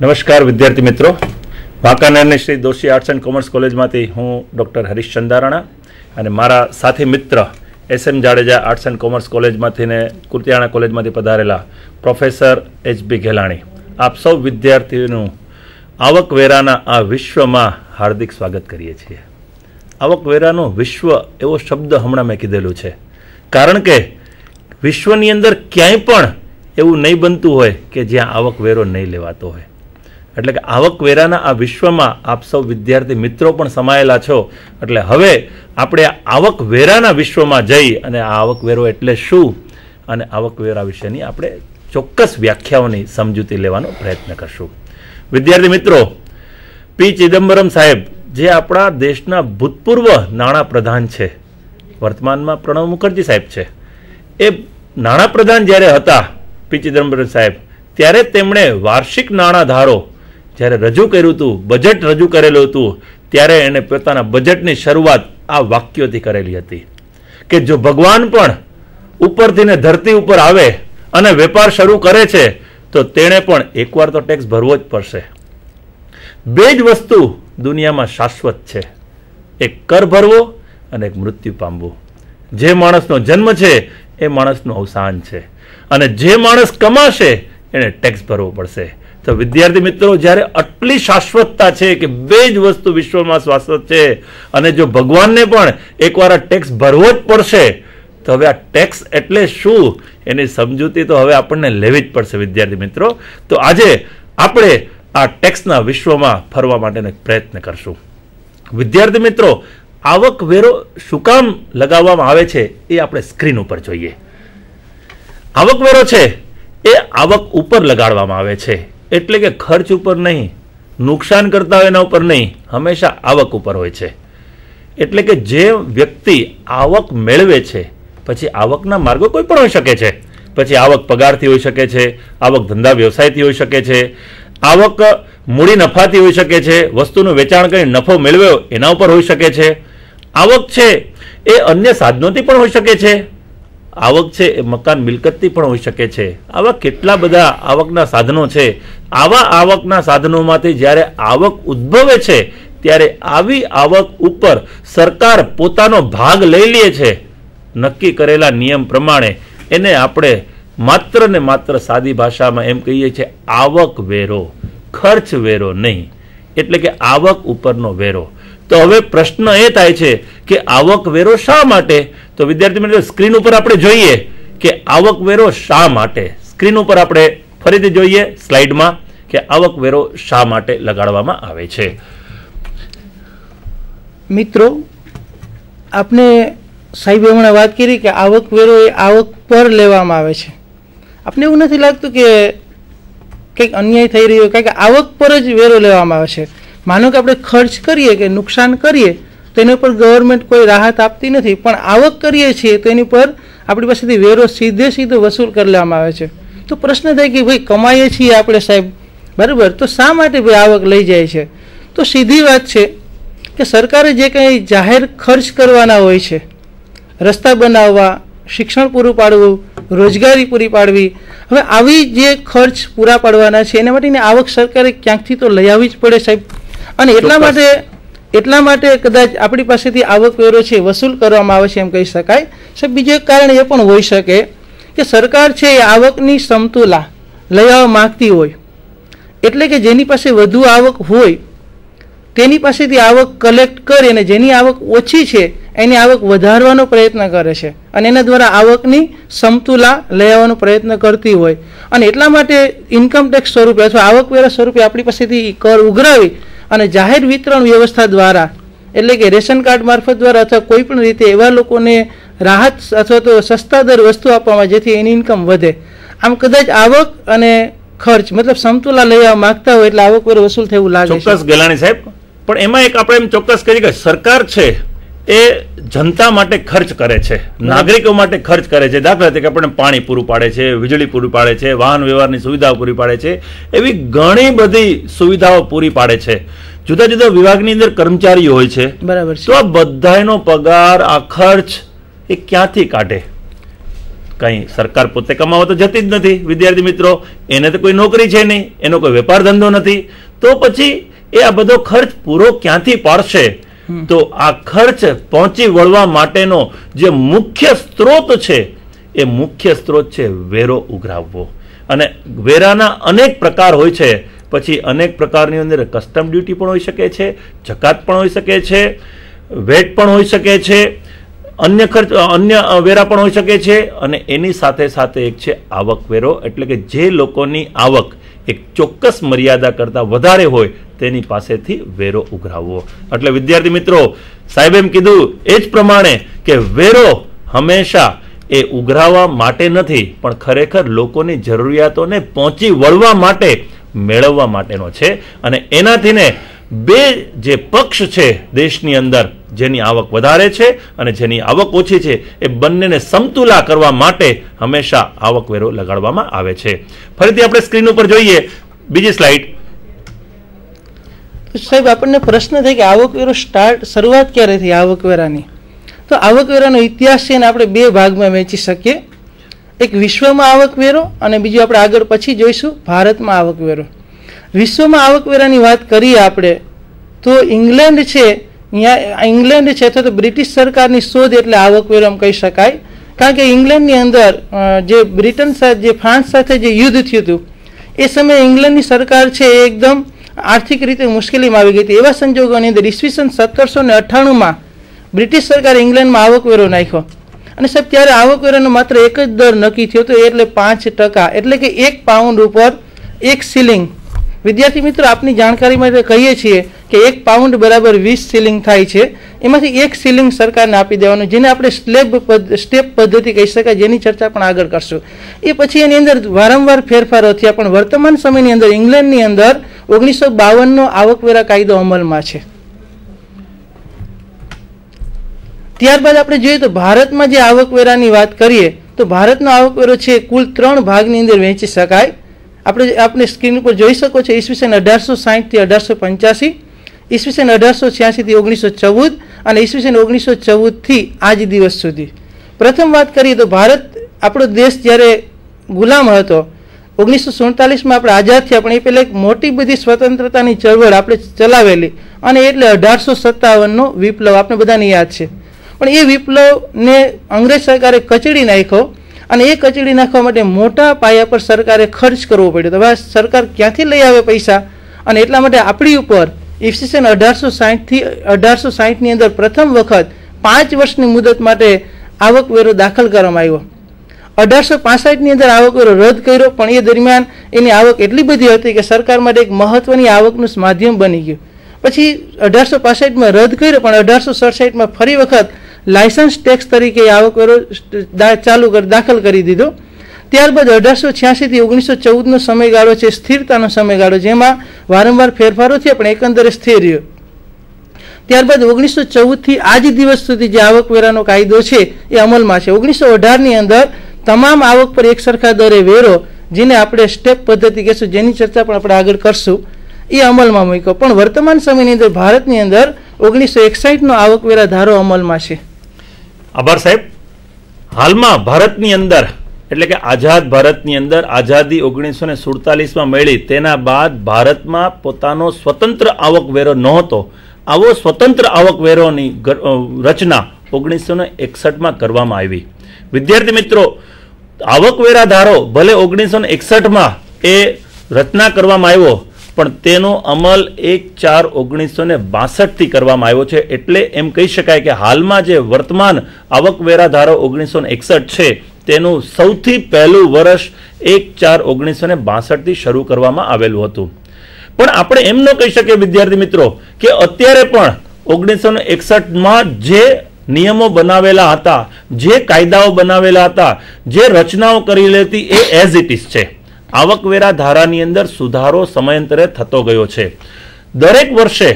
નમસ્કાર વિદ્યાર્થી મિત્રો વાંકાનેરની Shri Doshi arts and commerce કોલેજમાંથી હું ડૉક્ટર હરીશ ચંદારાણા અને મારા સાથી મિત્ર S M Jadeja arts and commerce કોલેજમાંથી ને કુતિયાણા કોલેજમાંથી પધારેલા પ્રોફેસર એચ બી ઘેલાણી આપ સૌ વિદ્યાર્થીઓનું આવકવેરાના આ વિશ્વમાં હાર્દિક સ્વાગત કરીએ છીએ આવકવેરાનો વિશ્વ એવો શબ્દ હમણાં મેં કીધેલો છે કારણ કે વિશ્વની અંદર ક્યાંય પણ એવું નહીં બનતું હોય કે જ્યાં આવકવેરો નહીં લેવાતો હોય એટલે કે આવકવેરાના આ વિશ્વમાં આપ સૌ વિદ્યાર્થી મિત્રો પણ સમાયેલા છો એટલે હવે આપણે આવકવેરાના વિશ્વમાં જઈ અને આ આવકવેરો એટલે શું અને આવકવેરા વિશેની આપણે ચોક્કસ વ્યાખ્યાઓની સમજૂતી લેવાનો પ્રયત્ન કરશું વિદ્યાર્થી મિત્રો પી ચિદમ્બરમ સાહેબ જે આપણા દેશના ભૂતપૂર્વ નાણાં પ્રધાન છે વર્તમાનમાં પ્રણવ મુખર્જી સાહેબ છે એ નાણાં જ્યારે હતા પી ચિદમ્બરમ સાહેબ ત્યારે તેમણે વાર્ષિક નાણાં ધારો જ્યારે રજૂ કર્યું હતું બજેટ રજૂ કરેલું હતું ત્યારે એણે પોતાના બજેટની શરૂઆત આ વાક્યોથી કરેલી હતી કે જો ભગવાન પણ ઉપરથી ને ધરતી ઉપર આવે અને વેપાર શરૂ કરે છે તો તેણે પણ એકવાર તો ટેક્સ ભરવો જ પડશે બે જ વસ્તુ દુનિયામાં શાશ્વત છે એક કર ભરવો અને એક મૃત્યુ પામવું જે માણસનો જન્મ છે એ માણસનું અવસાન છે અને જે માણસ કમાશે એણે ટેક્સ ભરવો પડશે તો વિદ્યાર્થી મિત્રો જ્યારે આટલી શાશ્વતતા છે કે બે જ વસ્તુ વિશ્વમાં શાશ્વત છે અને જો ભગવાનને પણ એકવાર આ ટેક્સ ભરવો જ પડશે તો હવે આ ટેક્સ એટલે શું એની સમજૂતી તો હવે આપણને લેવી જ પડશે વિદ્યાર્થી મિત્રો તો આજે આપણે આ ટેક્સના વિશ્વમાં ફરવા માટેનો પ્રયત્ન કરશું વિદ્યાર્થી મિત્રો આવક વેરો શું કામ લગાવવામાં આવે છે એ આપણે સ્ક્રીન ઉપર જોઈએ આવક વેરો છે એ આવક ઉપર લગાડવામાં આવે છે એટલે કે ખર્ચ ઉપર નહીં નુકસાન કરતા હોય એના ઉપર નહીં હંમેશા આવક ઉપર હોય છે એટલે કે જે વ્યક્તિ આવક મેળવે છે પછી આવકના માર્ગો કોઈ પણ હોઈ શકે છે પછી આવક પગારથી હોઈ શકે છે આવક ધંધા વ્યવસાયથી હોઈ શકે છે આવક મૂડી નફાથી હોઈ શકે છે વસ્તુનું વેચાણ કરી નફો મેળવ્યો એના ઉપર હોઈ શકે છે આવક છે એ અન્ય સાધનોથી પણ હોઈ શકે છે આવક છે એ મકાન મિલકતની પણ હોઈ શકે છે આવા કેટલા બધા આવકના સાધનો છે આવા આવકના સાધનોમાંથી જ્યારે આવક ઉદ્ભવે છે ત્યારે આવી આવક ઉપર સરકાર પોતાનો ભાગ લઈ લે છે નક્કી કરેલા નિયમ પ્રમાણે એને આપણે માત્ર ને માત્ર સાદી ભાષામાં એમ કહીએ છીએ આવક વેરો ખર્ચ વેરો નહીં એટલે કે આવક ઉપરનો વેરો તો હવે પ્રશ્ન એ થાય છે કે આવક વેરો શા માટે તો વિદ્યાર્થી મિત્રો સ્ક્રીન ઉપર આપણે જોઈએ કે આવકવેરો શા માટે સ્ક્રીન ઉપર આપણે ફરીથી જોઈએ સ્લાઇડમાં કે આવકવેરો શા માટે લગાડવામાં આવે છે મિત્રો આપણે સાહેબ હમણાં વાત કરી કે આવકવેરો એ આવક પર લેવામાં આવે છે આપણે એવું નથી લાગતું કે કંઈક અન્યાય થઈ રહ્યો કારણ કે આવક પર જ વેરો લેવામાં આવે છે માનો કે આપણે ખર્ચ કરીએ કે નુકસાન કરીએ તો એની ઉપર ગવર્મેન્ટ કોઈ રાહત આપતી નથી પણ આવક કરીએ છીએ તો એની પર આપણી પાસેથી વેરો સીધે સીધો વસૂલ કરી લેવામાં આવે છે તો પ્રશ્ન થાય કે ભાઈ કમાઈએ છીએ આપણે સાહેબ બરાબર તો શા માટે ભાઈ આવક લઈ જાય છે તો સીધી વાત છે કે સરકારે જે કંઈ જાહેર ખર્ચ કરવાના હોય છે રસ્તા બનાવવા શિક્ષણ પૂરું પાડવું રોજગારી પૂરી પાડવી હવે આવી જે ખર્ચ પૂરા પાડવાના છે એના માટેની આવક સરકારે ક્યાંકથી તો લઈ આવવી જ પડે સાહેબ અને એટલા માટે એટલા માટે કદાચ આપણી પાસેથી આવકવેરો છે વસૂલ કરવામાં આવે છે એમ કહી શકાય સાહેબ બીજું એક કારણ એ પણ હોઈ શકે કે સરકાર છે એ આવકની સમતુલા લઈ આવવા માગતી હોય એટલે કે જેની પાસે વધુ આવક હોય તેની પાસેથી આવક કલેક્ટ કરી અને જેની આવક ઓછી છે એની આવક વધારવાનો પ્રયત્ન કરે છે અને એના દ્વારા આવકની સમતુલા લઈ આવવાનો પ્રયત્ન કરતી હોય અને એટલા માટે ઇન્કમ સ્વરૂપે અથવા આવકવેરા સ્વરૂપે આપણી પાસેથી કર ઉઘરાવી અને જાહેર વિતરણ વ્યવસ્થા દ્વારા એટલે કે રેશન કાર્ડ મારફત દ્વારા અથવા કોઈ પણ રીતે એવા લોકોને રાહત અથવા તો સસ્તા દર વસ્તુ આપવામાં જેથી એની ઇન્કમ વધે આમ કદાચ આવક અને ખર્ચ મતલબ સમતુલા લેવા માંગતા હોય એટલે આવક પર વસૂલ થવું લાગે ચોક્કસ ગેલાણી સાહેબ પણ એમાં એક આપણે એમ ચોક્કસ કરીએ કે સરકાર છે એ જનતા માટે ખર્ચ કરે છે નાગરિકો માટે ખર્ચ કરે છે દાખલા તરીકે આપણને પાણી પૂરું પાડે છે વીજળી પૂરી પાડે છે વાહન વ્યવહારની સુવિધાઓ પૂરી પાડે છે એવી ઘણી બધી સુવિધાઓ પૂરી પાડે છે જુદા જુદા વિભાગની અંદર કર્મચારીઓ હોય છે બરાબર તો આ બધાનો પગાર આ ખર્ચ એ ક્યાંથી કાઢે કંઈ સરકાર પોતે કમાવા તો જતી જ નથી વિદ્યાર્થી મિત્રો એને તો કોઈ નોકરી છે નહીં એનો કોઈ વેપાર ધંધો નથી તો પછી એ આ બધો ખર્ચ પૂરો ક્યાંથી પાડશે તો આ ખર્ચ પહોંચી વળવા માટેનો જે મુખ્ય સ્ત્રોત છે એ મુખ્ય સ્ત્રોત છે વેરો ઉઘરાવવો અને વેરાના અનેક પ્રકાર હોય છે પછી અનેક પ્રકારની અંદર કસ્ટમ ડ્યુટી પણ હોઈ શકે છે જકાત પણ હોઈ શકે છે વેટ પણ હોઈ શકે છે અન્ય ખર્ચ અન્ય વેરા પણ હોઈ શકે છે અને એની સાથે સાથે એક છે આવક વેરો એટલે કે જે લોકોની આવક એક ચોક્કસ મર્યાદા કરતાં વધારે હોય તેની પાસેથી વેરો ઉઘરાવવો એટલે વિદ્યાર્થી મિત્રો સાહેબ એમ કીધું એ જ પ્રમાણે કે વેરો હંમેશા એ ઉઘરાવવા માટે નથી પણ ખરેખર લોકોની જરૂરિયાતોને પહોંચી વળવા માટે મેળવવા માટેનો છે અને એનાથીને બે જે પક્ષ છે દેશની અંદર જેની આવક વધારે છે અને જેની આવક ઓછી છે એ બંનેને સમતુલા કરવા માટે હંમેશા આવકવેરો લગાડવામાં આવે છે ફરીથી આપણે સ્ક્રીન ઉપર જોઈએ બીજી સ્લાઇડ તો સાહેબ આપણને પ્રશ્ન થાય કે આવકવેરો સ્ટાર્ટ શરૂઆત ક્યારે થઈ આવકવેરાની તો આવકવેરાનો ઇતિહાસ છે એને આપણે બે ભાગમાં વેચી શકીએ એક વિશ્વમાં આવકવેરો અને બીજું આપણે આગળ પછી જોઈશું ભારતમાં આવકવેરો વિશ્વમાં આવકવેરાની વાત કરીએ આપણે તો ઇંગ્લેન્ડ છે ઇંગ્લેન્ડ છે અથવા તો બ્રિટિશ સરકારની શોધ એટલે આવકવેરો એમ કહી શકાય કારણ કે ઇંગ્લેન્ડની અંદર જે બ્રિટન સાથે જે ફ્રાન્સ સાથે જે યુદ્ધ થયું હતું એ સમયે ઇંગ્લેન્ડની સરકાર છે એ એકદમ આર્થિક રીતે મુશ્કેલીમાં આવી ગઈ હતી એવા સંજોગોની અંદર ઈસવીસન સત્તરસો ને અઠ્ઠાણુંમાં બ્રિટિશ સરકારે ઇંગ્લેન્ડમાં આવકવેરો નાખ્યો અને સાહેબ ત્યારે આવકવેરાનો માત્ર એક જ દર નક્કી થયો હતો એટલે પાંચ ટકા એટલે કે એક પાઉન્ડ ઉપર એક સિલિંગ વિદ્યાર્થી મિત્રો આપની જાણકારી માટે કહીએ છીએ કે એક પાઉન્ડ બરાબર વીસ સીલિંગ થાય છે એમાંથી એક સીલિંગ સરકારને આપી દેવાનું જેને આપણે સ્લેબ સ્ટેપ પદ્ધતિ કહી શકાય જેની ચર્ચા પણ આગળ કરશું એ પછી એની અંદર વારંવાર ફેરફારો થયા પણ વર્તમાન સમયની અંદર ઇંગ્લેન્ડની અંદર ઓગણીસો બાવનનો આવકવેરા કાયદો અમલમાં છે ત્યારબાદ આપણે જોઈએ તો ભારતમાં જે આવકવેરાની વાત કરીએ તો ભારતનો આવકવેરો છે કુલ ત્રણ ભાગની અંદર વહેંચી શકાય આપણે આપણે સ્ક્રીન ઉપર જોઈ શકો છો ઈસવીસન અઢારસો સાહીઠથી અઢારસો પંચ્યાસી ઈસવીસન અઢારસો છ્યાસીથી ઓગણીસો ચૌદ અને ઈસવીસન ઓગણીસો ચૌદથી આજ દિવસ સુધી પ્રથમ વાત કરીએ તો ભારત આપણો દેશ જ્યારે ગુલામ હતો ઓગણીસો સુડતાલીસમાં આપણે આઝાદ થયા પણ એ પહેલાં એક મોટી બધી સ્વતંત્રતાની ચળવળ આપણે ચલાવેલી અને એટલે અઢારસો સત્તાવનનો વિપ્લવ આપણે બધાને યાદ છે પણ એ વિપ્લવને અંગ્રેજ સરકારે કચડી નાખ્યો અને એ કચડી નાખવા માટે મોટા પાયા પર સરકારે ખર્ચ કરવો પડ્યો તો હવે સરકાર ક્યાંથી લઈ આવે પૈસા અને એટલા માટે આપણી ઉપર ઈસવીસન અઢારસો સાહીઠથી અઢારસો સાહીઠની અંદર પ્રથમ વખત પાંચ વર્ષની મુદત માટે આવકવેરો દાખલ કરવામાં આવ્યો અઢારસો પાસઠની અંદર આવકવેરો રદ કર્યો પણ એ દરમિયાન એની આવક એટલી બધી હતી કે સરકાર માટે એક મહત્ત્વની આવકનું માધ્યમ બની ગયું પછી અઢારસો પાસઠમાં રદ કર્યો પણ અઢારસો સડસઠમાં ફરી વખત લાયસન્સ ટેક્સ તરીકે આવકવેરો ચાલુ કરી દાખલ કરી દીધો ત્યારબાદ અઢારસો છ્યાસીથી ઓગણીસો ચૌદનો સમયગાળો છે સ્થિરતાનો સમયગાળો જેમાં વારંવાર ફેરફારો થયા પણ એકંદરે સ્થિર રહ્યો ત્યારબાદ ઓગણીસો ચૌદથી આજ દિવસ સુધી જે આવકવેરાનો કાયદો છે એ અમલમાં છે ઓગણીસો અઢારની અંદર તમામ આવક પર એક સરખા દરે વેરો જેને આપણે સ્ટેપ પદ્ધતિ કહેશું જેની ચર્ચા પણ આપણે આગળ કરશું એ અમલમાં મૂક્યો પણ વર્તમાન સમયની અંદર ભારતની અંદર ઓગણીસો એકસાઠનો આવકવેરા ધારો અમલમાં છે આભાર સાહેબ હાલમાં ભારતની અંદર એટલે કે આઝાદ ભારતની અંદર આઝાદી ઓગણીસો ને સુડતાલીસમાં મળી તેના બાદ ભારતમાં પોતાનો સ્વતંત્ર આવકવેરો નહોતો આવો સ્વતંત્ર આવકવેરોની રચના ઓગણીસો ને એકસઠમાં કરવામાં આવી વિદ્યાર્થી મિત્રો આવકવેરા ધારો ભલે ઓગણીસો ને એકસઠમાં એ રચના કરવામાં આવ્યો પણ તેનો અમલ એક ચાર ઓગણીસો ને બાસઠથી કરવામાં આવ્યો છે એટલે એમ કહી શકાય કે હાલમાં જે વર્તમાન આવકવેરા ધારો ઓગણીસો એકસઠ છે તેનું સૌથી પહેલું વર્ષ એક ચાર ઓગણીસો ને બાસઠથી શરૂ કરવામાં આવેલું હતું પણ આપણે એમ ન કહી શકીએ વિદ્યાર્થી મિત્રો કે અત્યારે પણ ઓગણીસો ને એકસઠમાં જે નિયમો બનાવેલા હતા જે કાયદાઓ બનાવેલા હતા જે રચનાઓ કરી લેતી એ એઝ ઇટ ઇઝ છે આવકવેરા ધારાની અંદર સુધારો સમયાંતરે થતો ગયો છે દરેક વર્ષે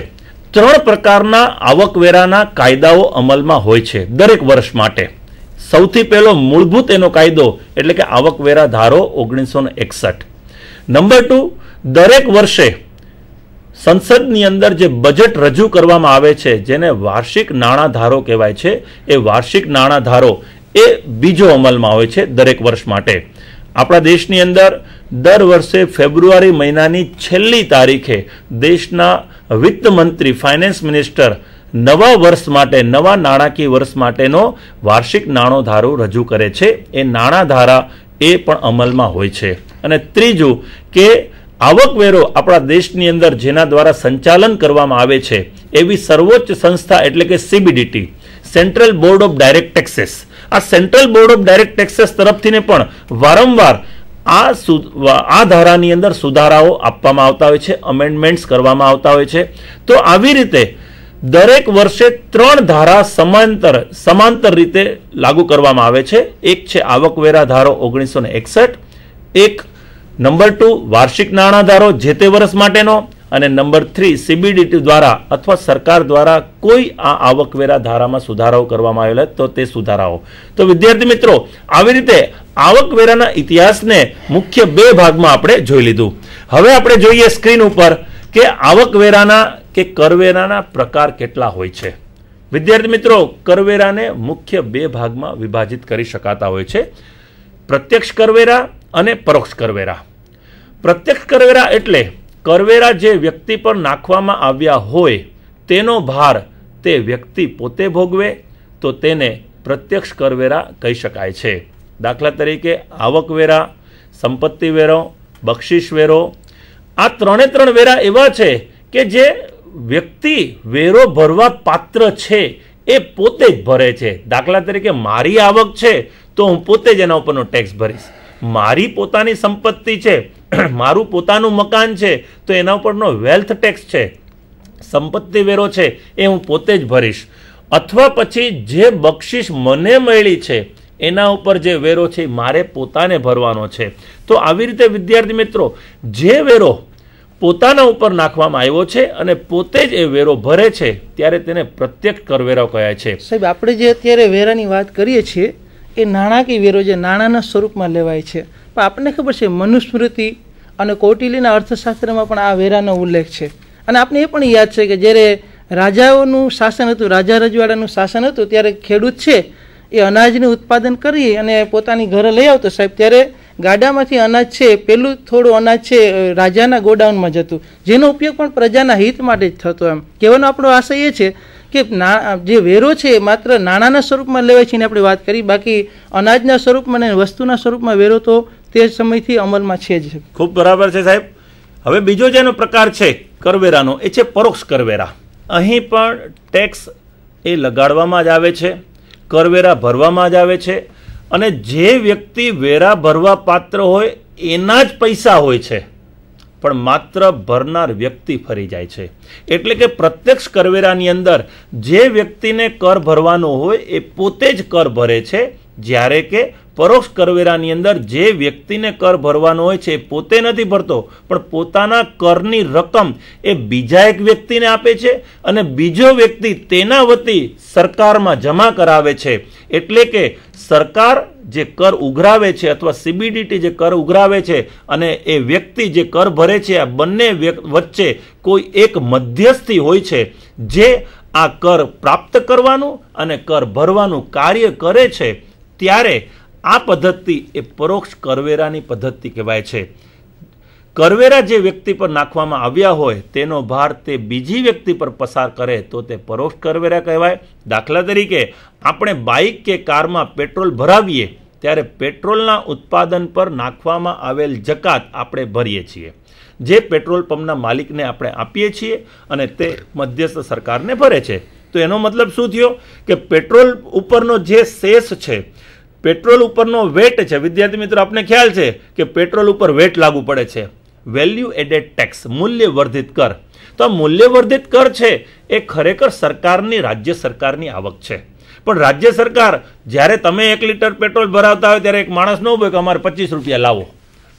ત્રણ પ્રકારના આવકવેરાના કાયદાઓ અમલમાં હોય છે દરેક વર્ષ માટે સૌથી પહેલો મૂળભૂત એનો કાયદો એટલે કે આવકવેરા ધારો ઓગણીસો એકસઠ નંબર ટુ દરેક વર્ષે સંસદની અંદર જે બજેટ રજૂ કરવામાં આવે છે જેને વાર્ષિક નાણાં ધારો કહેવાય છે એ વાર્ષિક નાણાં ધારો એ બીજો અમલમાં આવે છે દરેક વર્ષ માટે આપણા દેશની અંદર દર વર્ષે ફેબ્રુઆરી મહિનાની છેલ્લી તારીખે દેશના વિત્ત મંત્રી ફાઇનાન્સ મિનિસ્ટર નવા વર્ષ માટે નવા નાણાકીય વર્ષ માટેનો વાર્ષિક નાણો ધારો રજૂ કરે છે એ નાણાં ધારા એ પણ અમલમાં હોય છે અને ત્રીજું કે આવકવેરો આપણા દેશની અંદર જેના દ્વારા સંચાલન કરવામાં આવે છે એવી સર્વોચ્ચ સંસ્થા એટલે કે CBDT central board of direct taxes આ central board of direct taxes તરફથી પણ વારંવાર આ આ ધારાની અંદર સુધારાઓ આપવામાં આવતા હોય છે અમેન્ડમેન્ટ્સ કરવામાં આવતા હોય છે તો આવી રીતે દરેક વર્ષે ત્રણ ધારા સમાંતર સમાંતર રીતે લાગુ કરવામાં આવે છે એક છે આવકવેરા ધારો ઓગણીસો એકસઠ એક નંબર ટુ વાર્ષિક નાણાં ધારો જે તે વર્ષ માટેનો અને નંબર થ્રી સીબીડીટી દ્વારા અથવા સરકાર દ્વારા કોઈ આ આવકવેરા ધારામાં સુધારાઓ કરવામાં આવેલા તો તે સુધારાઓ તો વિદ્યાર્થી મિત્રો આવી રીતે આવકવેરાના ઇતિહાસને મુખ્ય બે ભાગમાં આપણે જોઈ લીધું હવે આપણે જોઈએ સ્ક્રીન ઉપર કે આવકવેરાના કે કરવેરાના પ્રકાર કેટલા હોય છે વિદ્યાર્થી મિત્રો કરવેરાને મુખ્ય બે ભાગમાં વિભાજિત કરી શકાતા હોય છે પ્રત્યક્ષ કરવેરા અને પરોક્ષ કરવેરા પ્રત્યક્ષ કરવેરા એટલે કરવેરા જે વ્યક્તિ પર નાખવામાં આવ્યા હોય તેનો ભાર તે વ્યક્તિ પોતે ભોગવે તો તેને પ્રત્યક્ષ કરવેરા કહી શકાય છે દાખલા તરીકે આવકવેરા સંપત્તિ વેરો સંપત્તિવેરો વેરો આ ત્રણે ત્રણ વેરા એવા છે કે જે વ્યક્તિ વેરો ભરવા પાત્ર છે એ પોતે જ ભરે છે દાખલા તરીકે મારી આવક છે તો હું પોતે જ એના ઉપરનો ટેક્સ ભરીશ મારી પોતાની સંપત્તિ છે મારું પોતાનું મકાન છે તો એના ઉપરનો વેલ્થ ટેક્સ છે સંપત્તિ વેરો છે એ હું પોતે જ ભરીશ અથવા પછી જે બક્ષિસ મને મળી છે એના ઉપર જે વેરો છે મારે પોતાને ભરવાનો છે તો આવી રીતે વિદ્યાર્થી મિત્રો જે વેરો પોતાના ઉપર નાખવામાં આવ્યો છે અને પોતે જ એ વેરો ભરે છે ત્યારે તેને પ્રત્યક્ષ કરવેરો કહે છે સાહેબ આપણે જે અત્યારે વેરાની વાત કરીએ છીએ એ નાણાકીય વેરો જે નાણાંના સ્વરૂપમાં લેવાય છે પણ આપણને ખબર છે મનુસ્મૃતિ અને કોટિલીના અર્થશાસ્ત્રમાં પણ આ વેરાનો ઉલ્લેખ છે અને આપણે એ પણ યાદ છે કે જ્યારે રાજાઓનું શાસન હતું રાજા રજવાડાનું શાસન હતું ત્યારે ખેડૂત છે એ અનાજનું ઉત્પાદન કરી અને પોતાની ઘરે લઈ આવતો સાહેબ ત્યારે ગાડામાંથી અનાજ છે પેલું થોડું અનાજ છે રાજાના ગોડાઉનમાં જતું જેનો ઉપયોગ પણ પ્રજાના હિત માટે જ થતો એમ કહેવાનો આપણો આશય એ છે કે ના જે વેરો છે એ માત્ર નાણાંના સ્વરૂપમાં લેવાય છે એની આપણે વાત કરી બાકી અનાજના સ્વરૂપમાં અને વસ્તુના સ્વરૂપમાં વેરો તો તે સમયથી અમલમાં છે જ ખૂબ બરાબર છે સાહેબ હવે બીજો જેનો પ્રકાર છે કરવેરાનો એ છે પરોક્ષ કરવેરા અહીં પણ ટેક્સ એ લગાડવામાં જ આવે છે કરવેરા ભરવામાં જ આવે છે અને જે વ્યક્તિ વેરા ભરવા પાત્ર હોય એના જ પૈસા હોય છે પણ માત્ર ભરનાર વ્યક્તિ ફરી જાય છે એટલે કે પ્રત્યક્ષ કરવેરાની અંદર જે વ્યક્તિને કર ભરવાનો હોય એ પોતે જ કર ભરે છે જ્યારે કે પરોક્ષ કરવેરાની અંદર જે વ્યક્તિને કર ભરવાનો હોય છે પોતે નથી ભરતો પણ પોતાના કરની રકમ એ બીજા એક વ્યક્તિને આપે છે અને બીજો વ્યક્તિ તેના વતી સરકારમાં જમા કરાવે છે એટલે કે સરકાર જે કર ઉઘરાવે છે અથવા સીબીડીટી જે કર ઉઘરાવે છે અને એ વ્યક્તિ જે કર ભરે છે આ બંને વચ્ચે કોઈ એક મધ્યસ્થી હોય છે જે આ કર પ્રાપ્ત કરવાનું અને કર ભરવાનું કાર્ય કરે છે ત્યારે આ પદ્ધતિ એ પરોક્ષ કરવેરાની પદ્ધતિ કહેવાય છે કરવેરા જે વ્યક્તિ પર નાખવામાં આવ્યા હોય તેનો ભાર તે બીજી વ્યક્તિ પર પસાર કરે તો તે પરોક્ષ કરવેરા કહેવાય દાખલા તરીકે આપણે બાઇક કે કારમાં પેટ્રોલ ભરાવીએ ત્યારે પેટ્રોલના ઉત્પાદન પર નાખવામાં આવેલ જકાત આપણે ભરીએ છીએ જે પેટ્રોલ પંપના માલિકને આપણે આપીએ છીએ અને તે મધ્યસ્થ સરકારને ભરે છે તો એનો મતલબ શું થયો કે પેટ્રોલ ઉપરનો જે શેષ છે પેટ્રોલ ઉપરનો વેટ છે વિદ્યાર્થી મિત્રો આપને ખ્યાલ છે કે પેટ્રોલ ઉપર વેટ લાગુ પડે છે વેલ્યુ એડેડ ટેક્સ મૂલ્યવર્ધિત કર તો આ મૂલ્ય કર છે એ ખરેખર સરકારની રાજ્ય સરકારની આવક છે પણ રાજ્ય સરકાર જ્યારે તમે એક લીટર પેટ્રોલ ભરાવતા હોય ત્યારે એક માણસ ન હોય કે અમારે પચીસ રૂપિયા લાવો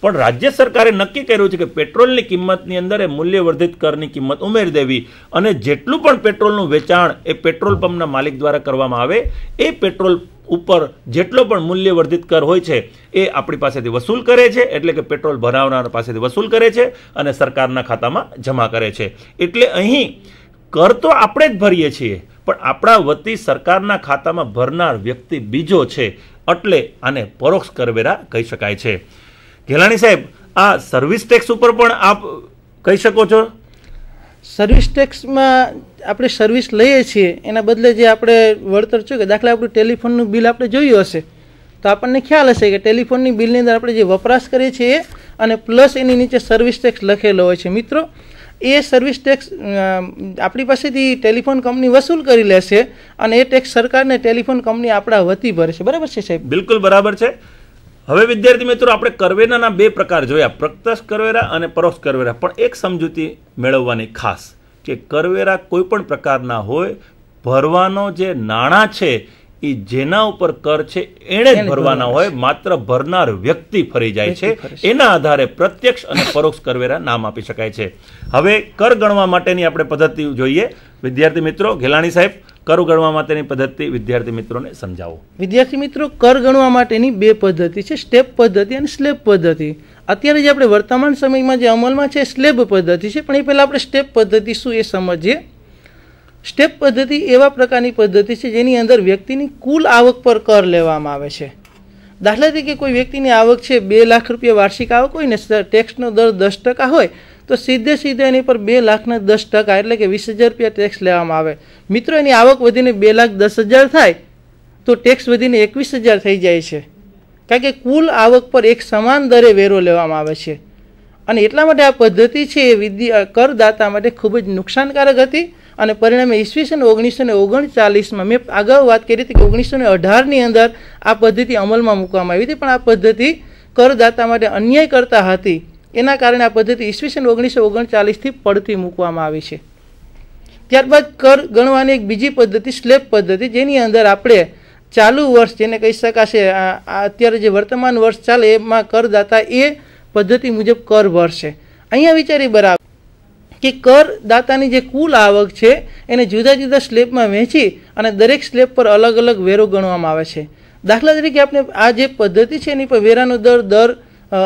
પણ રાજ્ય સરકારે નક્કી કર્યું છે કે પેટ્રોલની કિંમતની અંદર એ મૂલ્યવર્ધિત કરની કિંમત ઉમેરી દેવી અને જેટલું પણ પેટ્રોલનું વેચાણ એ પેટ્રોલ પંપના માલિક દ્વારા કરવામાં આવે એ પેટ્રોલ ઉપર જેટલો પણ મૂલ્યવર્ધિત કર હોય છે એ આપણી પાસેથી વસૂલ કરે છે એટલે કે પેટ્રોલ ભરાવનાર પાસેથી વસૂલ કરે છે અને સરકારના ખાતામાં જમા કરે છે એટલે અહીં કર તો આપણે જ ભરીએ છીએ પણ આપણા વતી સરકારના ખાતામાં ભરનાર વ્યક્તિ બીજો છે એટલે આને પરોક્ષ કરવેરા કહી શકાય છે ઘેલાણી સાહેબ આ સર્વિસ ટેક્સ ઉપર પણ આપ કહી શકો છો સર્વિસ ટેક્સમાં આપણે સર્વિસ લઈએ છીએ એના બદલે જે આપણે વળતર છું કે દાખલા આપણું ટેલિફોનનું બિલ આપણે જોયું હશે તો આપણને ખ્યાલ હશે કે ટેલિફોનની બિલની અંદર આપણે જે વપરાશ કરીએ છીએ અને પ્લસ એની નીચે સર્વિસ ટેક્સ લખેલો હોય છે મિત્રો એ સર્વિસ ટેક્સ આપણી પાસેથી ટેલિફોન કંપની વસૂલ કરી લેશે અને એ ટેક્સ સરકારને ટેલિફોન કંપની આપણા વતી ભરે છે બરાબર છે સાહેબ બિલકુલ બરાબર છે હવે વિદ્યાર્થી મિત્રો આપણે કરવેરાના બે પ્રકાર જોયા પ્રત્યક્ષ કરવેરા અને પરોક્ષ કરવેરા પણ એક સમજૂતી મેળવવાની ખાસ કે કરવેરા કોઈપણ પ્રકારના હોય ભરવાનો જે નાણાં છે એ જેના ઉપર કર છે એણે જ ભરવાના હોય માત્ર ભરનાર વ્યક્તિ ફરી જાય છે એના આધારે પ્રત્યક્ષ અને પરોક્ષ કરવેરા નામ આપી શકાય છે હવે કર ગણવા માટેની આપણે પદ્ધતિ જોઈએ વિદ્યાર્થી મિત્રો ઘેલાણી સાહેબ કર ગણવા માટેની પદ્ધતિ વિદ્યાર્થી મિત્રોને સમજાવો વિદ્યાર્થી મિત્રો કર ગણવા માટેની બે પદ્ધતિ છે સ્ટેપ પદ્ધતિ અને સ્લેબ પદ્ધતિ અત્યારે જે આપણે વર્તમાન સમયમાં જે અમલમાં છે સ્લેબ પદ્ધતિ છે પણ એ પહેલાં આપણે સ્ટેપ પદ્ધતિ શું એ સમજીએ સ્ટેપ પદ્ધતિ એવા પ્રકારની પદ્ધતિ છે જેની અંદર વ્યક્તિની કુલ આવક પર કર લેવામાં આવે છે દાખલા તરીકે કોઈ વ્યક્તિની આવક છે બે લાખ રૂપિયા વાર્ષિક આવક હોય ને ટેક્સનો દર દસ ટકા હોય તો સીધે સીધે એની પર બે લાખના દસ ટકા એટલે કે વીસ હજાર રૂપિયા ટેક્સ લેવામાં આવે મિત્રો એની આવક વધીને બે લાખ દસ હજાર થાય તો ટેક્સ વધીને એકવીસ હજાર થઈ જાય છે કારણ કે કુલ આવક પર એક સમાન દરે વેરો લેવામાં આવે છે અને એટલા માટે આ પદ્ધતિ છે એ વિદ્યા કરદાતા માટે ખૂબ જ નુકસાનકારક હતી અને પરિણામે ઈસવીસન ઓગણીસો ને ઓગણચાલીસમાં મેં અગાઉ વાત કરી હતી કે ઓગણીસો ને અઢારની અંદર આ પદ્ધતિ અમલમાં મૂકવામાં આવી હતી પણ આ પદ્ધતિ કરદાતા માટે અન્યાય કરતા હતી એના કારણે આ પદ્ધતિ ઈસવીસન ઓગણીસો ઓગણચાલીસથી પડતી મૂકવામાં આવી છે ત્યારબાદ કર ગણવાની એક બીજી પદ્ધતિ સ્લેબ પદ્ધતિ જેની અંદર આપણે ચાલુ વર્ષ જેને કહી શકાશે અત્યારે જે વર્તમાન વર્ષ ચાલે એમાં કરદાતા એ પદ્ધતિ મુજબ કર ભરશે અહીંયા વિચારી બરાબર કે કરદાતાની જે કુલ આવક છે એને જુદા જુદા સ્લેબમાં વહેંચી અને દરેક સ્લેબ પર અલગ અલગ વેરો ગણવામાં આવે છે દાખલા તરીકે આપણે આ જે પદ્ધતિ છે એની પર વેરાનો દર દર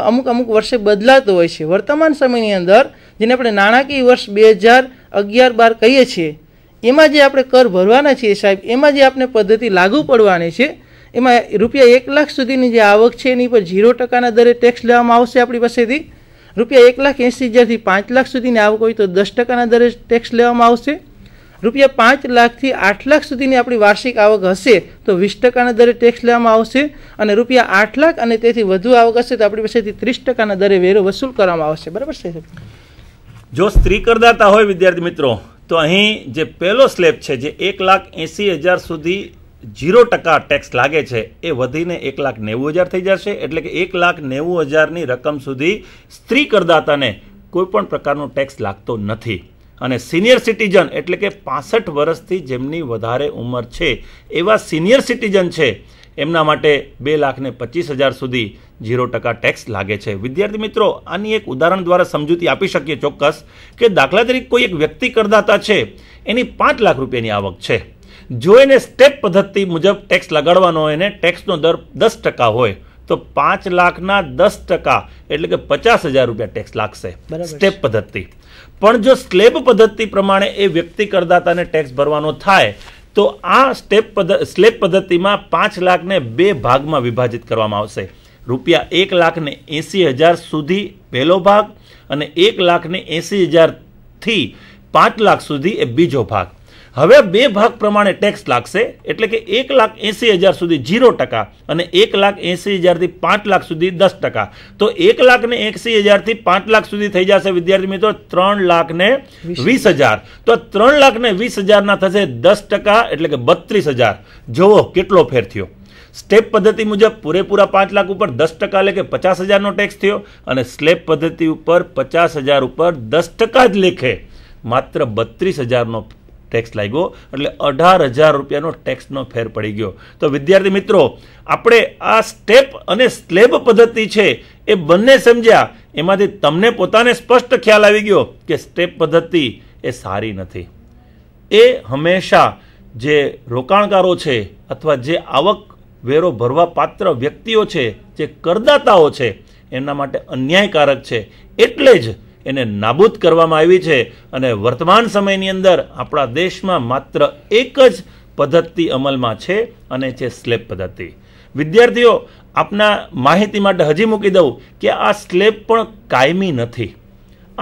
અમુક અમુક વર્ષે બદલાતો હોય છે વર્તમાન સમયની અંદર જેને આપણે નાણાકીય વર્ષ બે હજાર અગિયાર બાર કહીએ છીએ એમાં જે આપણે કર ભરવાના છીએ સાહેબ એમાં જે આપણે પદ્ધતિ લાગુ પડવાની છે એમાં રૂપિયા એક લાખ સુધીની જે આવક છે એની પર ઝીરો ટકાના દરે ટેક્સ લેવામાં આવશે આપણી પાસેથી રૂપિયા એક લાખ એંસી હજારથી પાંચ લાખ સુધીની આવક હોય તો દસ ટકાના દરે ટેક્સ લેવામાં આવશે રૂપિયા પાંચ લાખથી આઠ લાખ સુધીની આપણી વાર્ષિક આવક હશે તો વીસ ટકાના દરે ટેક્સ લેવામાં આવશે અને રૂપિયા આઠ લાખ અને તેથી વધુ આવક હશે તો આપણી પાસેથી ત્રીસ ટકાના દરે વેરો વસૂલ કરવામાં આવશે બરાબર છે જો સ્ત્રી કરદાતા હોય વિદ્યાર્થી મિત્રો તો અહીં જે પહેલો સ્લેબ છે જે એક લાખ એંસી હજાર સુધી જીરો ટકા ટેક્સ લાગે છે એ વધીને એક લાખ નેવું હજાર થઈ જશે એટલે કે એક લાખ નેવું હજારની રકમ સુધી સ્ત્રી કરદાતાને કોઈપણ પ્રકારનો ટેક્સ લાગતો નથી અને સિનિયર સિટીઝન એટલે કે પાસઠ વર્ષથી જેમની વધારે ઉંમર છે એવા સિનિયર સિટીઝન છે એમના માટે બે લાખને પચીસ હજાર સુધી ઝીરો ટકા ટેક્સ લાગે છે વિદ્યાર્થી મિત્રો આની એક ઉદાહરણ દ્વારા સમજૂતી આપી શકીએ ચોક્કસ કે દાખલા તરીકે કોઈ એક વ્યક્તિ કરદાતા છે એની પાંચ લાખ રૂપિયાની આવક છે જો એને સ્ટેપ પદ્ધતિ મુજબ ટેક્સ લગાડવાનો હોય એને ટેક્સનો દર દસ ટકા હોય તો પાંચ લાખના દસ ટકા એટલે કે પચાસ હજાર રૂપિયા ટેક્સ લાગશે સ્ટેપ પદ્ધતિ પણ જો સ્લેબ પદ્ધતિ પ્રમાણે એ વ્યક્તિ કરદાતાને ટેક્સ ભરવાનો થાય તો આ સ્ટેપ સ્લેબ પદ્ધતિમાં પાંચ લાખને બે ભાગમાં વિભાજિત કરવામાં આવશે રૂપિયા એક લાખને એંસી હજાર સુધી પહેલો ભાગ અને એક લાખને એંસી હજારથી પાંચ લાખ સુધી એ બીજો ભાગ હવે બે ભાગ પ્રમાણે ટેક્સ લાગશે એટલે કે એક લાખ એંસી હજાર સુધી ઝીરો ટકા અને એક લાખ એંસી હજારથી પાંચ લાખ સુધી દસ ટકા તો એક લાખ ને એંસી હજારથી પાંચ લાખ સુધી થઈ જશે વિદ્યાર્થી મિત્રો ત્રણ લાખ ને વીસ હજાર તો ત્રણ લાખ ને વીસ હજારના થશે દસ ટકા એટલે કે બત્રીસ હજાર જુઓ કેટલો ફેર થયો સ્ટેપ પદ્ધતિ મુજબ પૂરેપૂરા પાંચ લાખ ઉપર દસ ટકા લેખે પચાસ હજારનો ટેક્સ થયો અને સ્લેબ પદ્ધતિ ઉપર પચાસ હજાર ઉપર દસ ટકા જ લેખે માત્ર બત્રીસ હજારનો ટેક્સ લાગ્યો એટલે અઢાર હજાર રૂપિયાનો ટેક્સનો ફેર પડી ગયો તો વિદ્યાર્થી મિત્રો આપણે આ સ્ટેપ અને સ્લેબ પદ્ધતિ છે એ બંને સમજ્યા એમાંથી તમને પોતાને સ્પષ્ટ ખ્યાલ આવી ગયો કે સ્ટેપ પદ્ધતિ એ સારી નથી એ હંમેશા જે રોકાણકારો છે અથવા જે આવક વેરો ભરવા પાત્ર વ્યક્તિઓ છે જે કરદાતાઓ છે એમના માટે અન્યાયકારક છે એટલે જ એને નાબૂદ કરવામાં આવી છે અને વર્તમાન સમયની અંદર આપણા દેશમાં માત્ર એક જ પદ્ધતિ અમલમાં છે અને છે સ્લેબ પદ્ધતિ વિદ્યાર્થીઓ આપના માહિતી માટે હજી મૂકી દઉં કે આ સ્લેબ પણ કાયમી નથી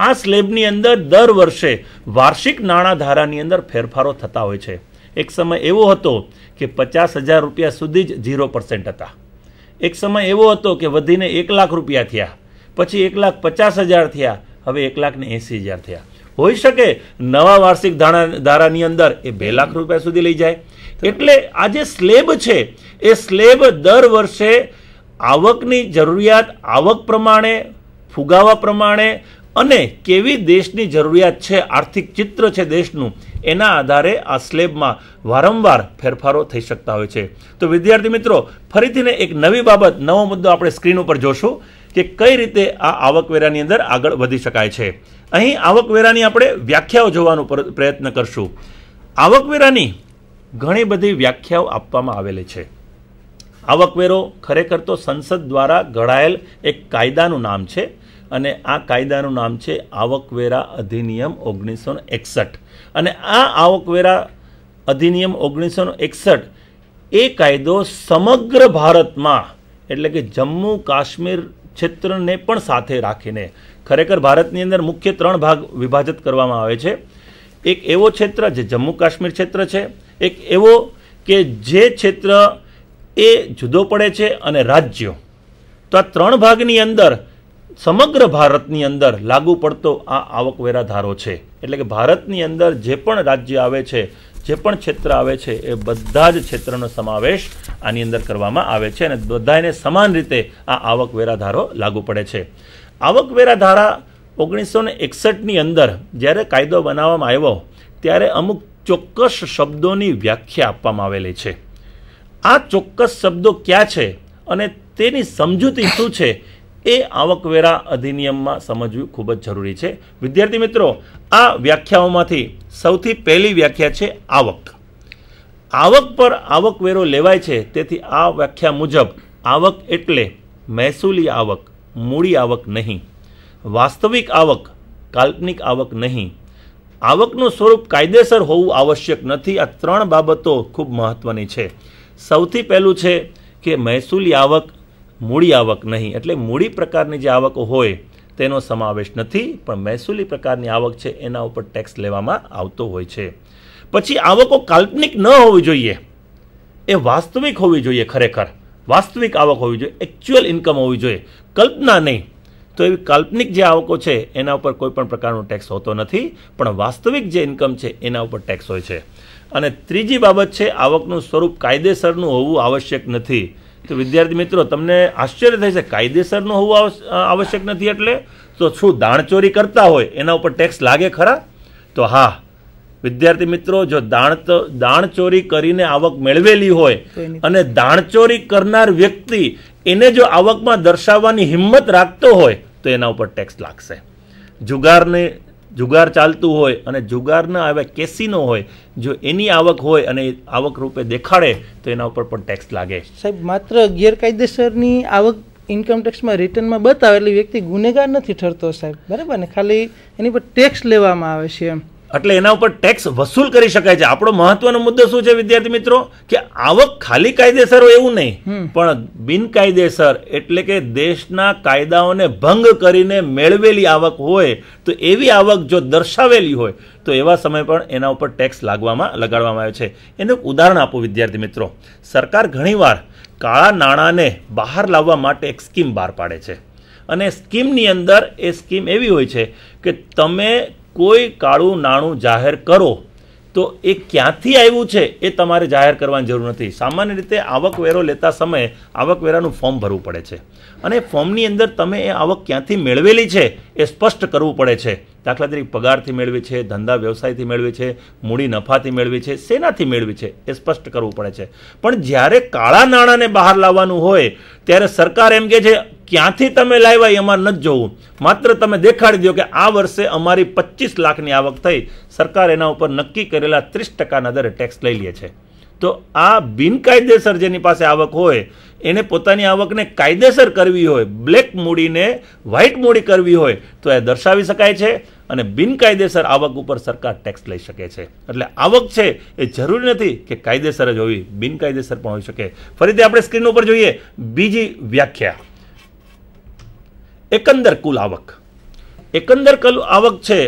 આ સ્લેબની અંદર દર વર્ષે વાર્ષિક નાણાં ધારાની અંદર ફેરફારો થતા હોય છે એક સમય એવો હતો કે પચાસ હજાર રૂપિયા સુધી જ ઝીરો પર્સન્ટ હતા એક સમય એવો હતો કે વધીને એક લાખ રૂપિયા થયા પછી એક લાખ પચાસ હજાર થયા હવે એક લાખ ને એંસી હજાર થયા હોઈ શકે નવા વાર્ષિક ધારા ધારાની અંદર એ બે લાખ રૂપિયા સુધી લઈ જાય એટલે આ જે સ્લેબ છે એ સ્લેબ દર વર્ષે આવકની જરૂરિયાત આવક પ્રમાણે ફુગાવા પ્રમાણે અને કેવી દેશની જરૂરિયાત છે આર્થિક ચિત્ર છે દેશનું એના આધારે આ સ્લેબમાં વારંવાર ફેરફારો થઈ શકતા હોય છે તો વિદ્યાર્થી મિત્રો ફરીથીને એક નવી બાબત નવો મુદ્દો આપણે સ્ક્રીન ઉપર જોશું કે કઈ રીતે આ આવકવેરાની અંદર આગળ વધી શકાય છે અહીં આવકવેરાની આપણે વ્યાખ્યાઓ જોવાનો પ્રયત્ન કરશું આવકવેરાની ઘણી બધી વ્યાખ્યાઓ આપવામાં આવેલી છે આવકવેરો ખરેખર તો સંસદ દ્વારા ઘડાયેલ એક કાયદાનું નામ છે અને આ કાયદાનું નામ છે આવકવેરા અધિનિયમ ઓગણીસો એકસઠ અને આ આવકવેરા અધિનિયમ ઓગણીસો એકસઠ એ કાયદો સમગ્ર ભારતમાં એટલે કે જમ્મુ કાશ્મીર ક્ષેત્રને પણ સાથે રાખીને ખરેખર ભારતની અંદર મુખ્ય ત્રણ ભાગ વિભાજિત કરવામાં આવે છે એક એવો ક્ષેત્ર જે જમ્મુ કાશ્મીર ક્ષેત્ર છે એક એવો કે જે ક્ષેત્ર એ જુદો પડે છે અને રાજ્યો તો આ ત્રણ ભાગની અંદર સમગ્ર ભારતની અંદર લાગુ પડતો આ આવકવેરા ધારો છે એટલે કે ભારતની અંદર જે પણ રાજ્ય આવે છે જે પણ ક્ષેત્ર આવે છે એ બધા જ ક્ષેત્રનો સમાવેશ આની અંદર કરવામાં આવે છે અને બધાને સમાન રીતે આ આવકવેરા ધારો લાગુ પડે છે આવકવેરા ધારા ઓગણીસો ને એકસઠની અંદર જ્યારે કાયદો બનાવવામાં આવ્યો ત્યારે અમુક ચોક્કસ શબ્દોની વ્યાખ્યા આપવામાં આવેલી છે આ ચોક્કસ શબ્દો ક્યાં છે અને તેની સમજૂતી શું છે એ આવકવેરા અધિનિયમમાં સમજવું ખૂબ જ જરૂરી છે વિદ્યાર્થી મિત્રો આ વ્યાખ્યાઓમાંથી સૌથી પહેલી વ્યાખ્યા છે આવક આવક પર આવકવેરો લેવાય છે તેથી આ વ્યાખ્યા મુજબ આવક એટલે મહેસૂલી આવક મૂડી આવક નહીં વાસ્તવિક આવક કાલ્પનિક આવક નહીં આવકનું સ્વરૂપ કાયદેસર હોવું આવશ્યક નથી આ ત્રણ બાબતો ખૂબ મહત્વની છે સૌથી પહેલું છે કે મહેસૂલી આવક મૂડી આવક નહીં એટલે મૂડી પ્રકારની જે આવક હોય તેનો સમાવેશ નથી પણ મહેસૂલી પ્રકારની આવક છે એના ઉપર ટેક્સ લેવામાં આવતો હોય છે પછી આવકો કાલ્પનિક ન હોવી જોઈએ એ વાસ્તવિક હોવી જોઈએ ખરેખર વાસ્તવિક આવક હોવી જોઈએ એકચ્યુઅલ ઇન્કમ હોવી જોઈએ કલ્પના નહીં તો એવી કાલ્પનિક જે આવકો છે એના ઉપર કોઈ પણ પ્રકારનો ટેક્સ હોતો નથી પણ વાસ્તવિક જે ઇન્કમ છે એના ઉપર ટેક્સ હોય છે અને ત્રીજી બાબત છે આવકનું સ્વરૂપ કાયદેસરનું હોવું આવશ્યક નથી તો વિદ્યાર્થી મિત્રો તમને આશ્ચર્ય થશે કાયદેસરનું હોવું આવશ્યક નથી એટલે તો શું દાણચોરી કરતા હોય એના ઉપર ટેક્સ લાગે ખરા તો હા વિદ્યાર્થી મિત્રો જો દાણ તો દાણચોરી કરીને આવક મેળવેલી હોય અને દાણચોરી કરનાર વ્યક્તિ એને જો આવકમાં દર્શાવવાની હિંમત રાખતો હોય તો એના ઉપર ટેક્સ લાગશે જુગારને જુગાર ચાલતું હોય અને જુગારના આવે કેસીનો હોય જો એની આવક હોય અને આવક રૂપે દેખાડે તો એના ઉપર પણ ટેક્સ લાગે સાહેબ માત્ર ગેરકાયદેસરની આવક ઇન્કમ ટેક્સમાં રિટર્નમાં બતાવે એટલે વ્યક્તિ ગુનેગાર નથી ઠરતો સાહેબ બરાબર ને ખાલી એની પર ટેક્સ લેવામાં આવે છે એમ એટલે એના ઉપર ટેક્સ વસૂલ કરી શકાય છે આપણો મહત્વનો મુદ્દો શું છે વિદ્યાર્થી મિત્રો કે આવક ખાલી કાયદેસર હોય એવું નહીં પણ બિનકાયદેસર એટલે કે દેશના કાયદાઓને ભંગ કરીને મેળવેલી આવક હોય તો એવી આવક જો દર્શાવેલી હોય તો એવા સમય પણ એના ઉપર ટેક્સ લાગવામાં લગાડવામાં આવે છે એનું ઉદાહરણ આપો વિદ્યાર્થી મિત્રો સરકાર ઘણીવાર કાળા નાણાંને બહાર લાવવા માટે એક સ્કીમ બહાર પાડે છે અને સ્કીમની અંદર એ સ્કીમ એવી હોય છે કે તમે કોઈ કાળું નાણું જાહેર કરો તો એ ક્યાંથી આવ્યું છે એ તમારે જાહેર કરવાની જરૂર નથી સામાન્ય રીતે આવકવેરો લેતા સમયે આવકવેરાનું ફોર્મ ભરવું પડે છે અને ફોર્મની અંદર તમે એ આવક ક્યાંથી મેળવેલી છે એ સ્પષ્ટ કરવું પડે છે દાખલા તરીકે પગારથી મેળવી છે ધંધા વ્યવસાયથી મેળવી છે મૂડી નફાથી મેળવી છે શેનાથી મેળવી છે એ સ્પષ્ટ કરવું પડે છે પણ જ્યારે કાળા નાણાંને બહાર લાવવાનું હોય ત્યારે સરકાર એમ કહે છે ક્યાંથી તમે લાવ્યા એ અમારે નથી જોવું માત્ર તમે દેખાડી દો કે આ વર્ષે અમારી પચીસ લાખની આવક થઈ સરકાર એના ઉપર નક્કી કરેલા ત્રીસ ટકાના દરે ટેક્સ લઈ લે છે તો આ બિનકાયદેસર જેની પાસે આવક હોય એને પોતાની આવકને કાયદેસર કરવી હોય બ્લેક મૂડીને વ્હાઇટ મૂડી કરવી હોય તો એ દર્શાવી શકાય છે અને બિનકાયદેસર આવક ઉપર સરકાર ટેક્સ લઈ શકે છે એટલે આવક છે એ જરૂરી નથી કે કાયદેસર જ હોવી બિનકાયદેસર પણ હોઈ શકે ફરીથી આપણે સ્ક્રીન ઉપર જોઈએ બીજી વ્યાખ્યા એકંદર કુલ આવક એકંદર કુલ આવક છે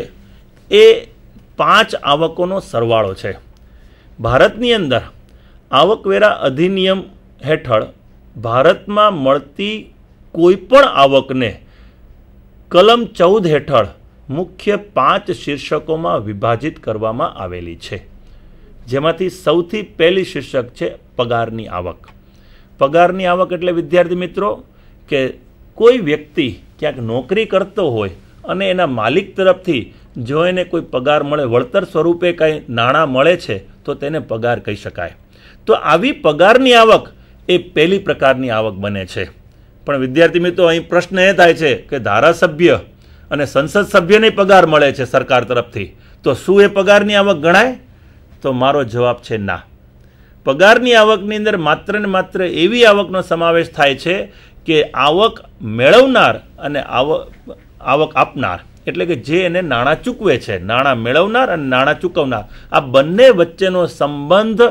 એ પાંચ આવકોનો સરવાળો છે ભારતની અંદર આવકવેરા અધિનિયમ હેઠળ ભારતમાં મળતી કોઈપણ આવકને કલમ ચૌદ હેઠળ મુખ્ય પાંચ શીર્ષકોમાં વિભાજિત કરવામાં આવેલી છે જેમાંથી સૌથી પહેલી શીર્ષક છે પગારની આવક પગારની આવક એટલે વિદ્યાર્થી મિત્રો કે કોઈ વ્યક્તિ ક્યાંક નોકરી કરતો હોય અને એના માલિક તરફથી જો એને કોઈ પગાર મળે વળતર સ્વરૂપે કંઈ નાણાં મળે છે તો તેને પગાર કહી શકાય તો આવી પગારની આવક એ પહેલી પ્રકારની આવક બને છે પણ વિદ્યાર્થી મિત્રો અહીં પ્રશ્ન એ થાય છે કે ધારાસભ્ય અને સંસદ સભ્યને પગાર મળે છે સરકાર તરફથી તો શું એ પગારની આવક ગણાય તો મારો જવાબ છે ના પગારની આવકની અંદર માત્ર ને માત્ર એવી આવકનો સમાવેશ થાય છે કે આવક મેળવનાર અને આવક આવક આપનાર એટલે કે જે એને નાણાં ચૂકવે છે નાણાં મેળવનાર અને નાણાં ચૂકવનાર આ બંને વચ્ચેનો સંબંધ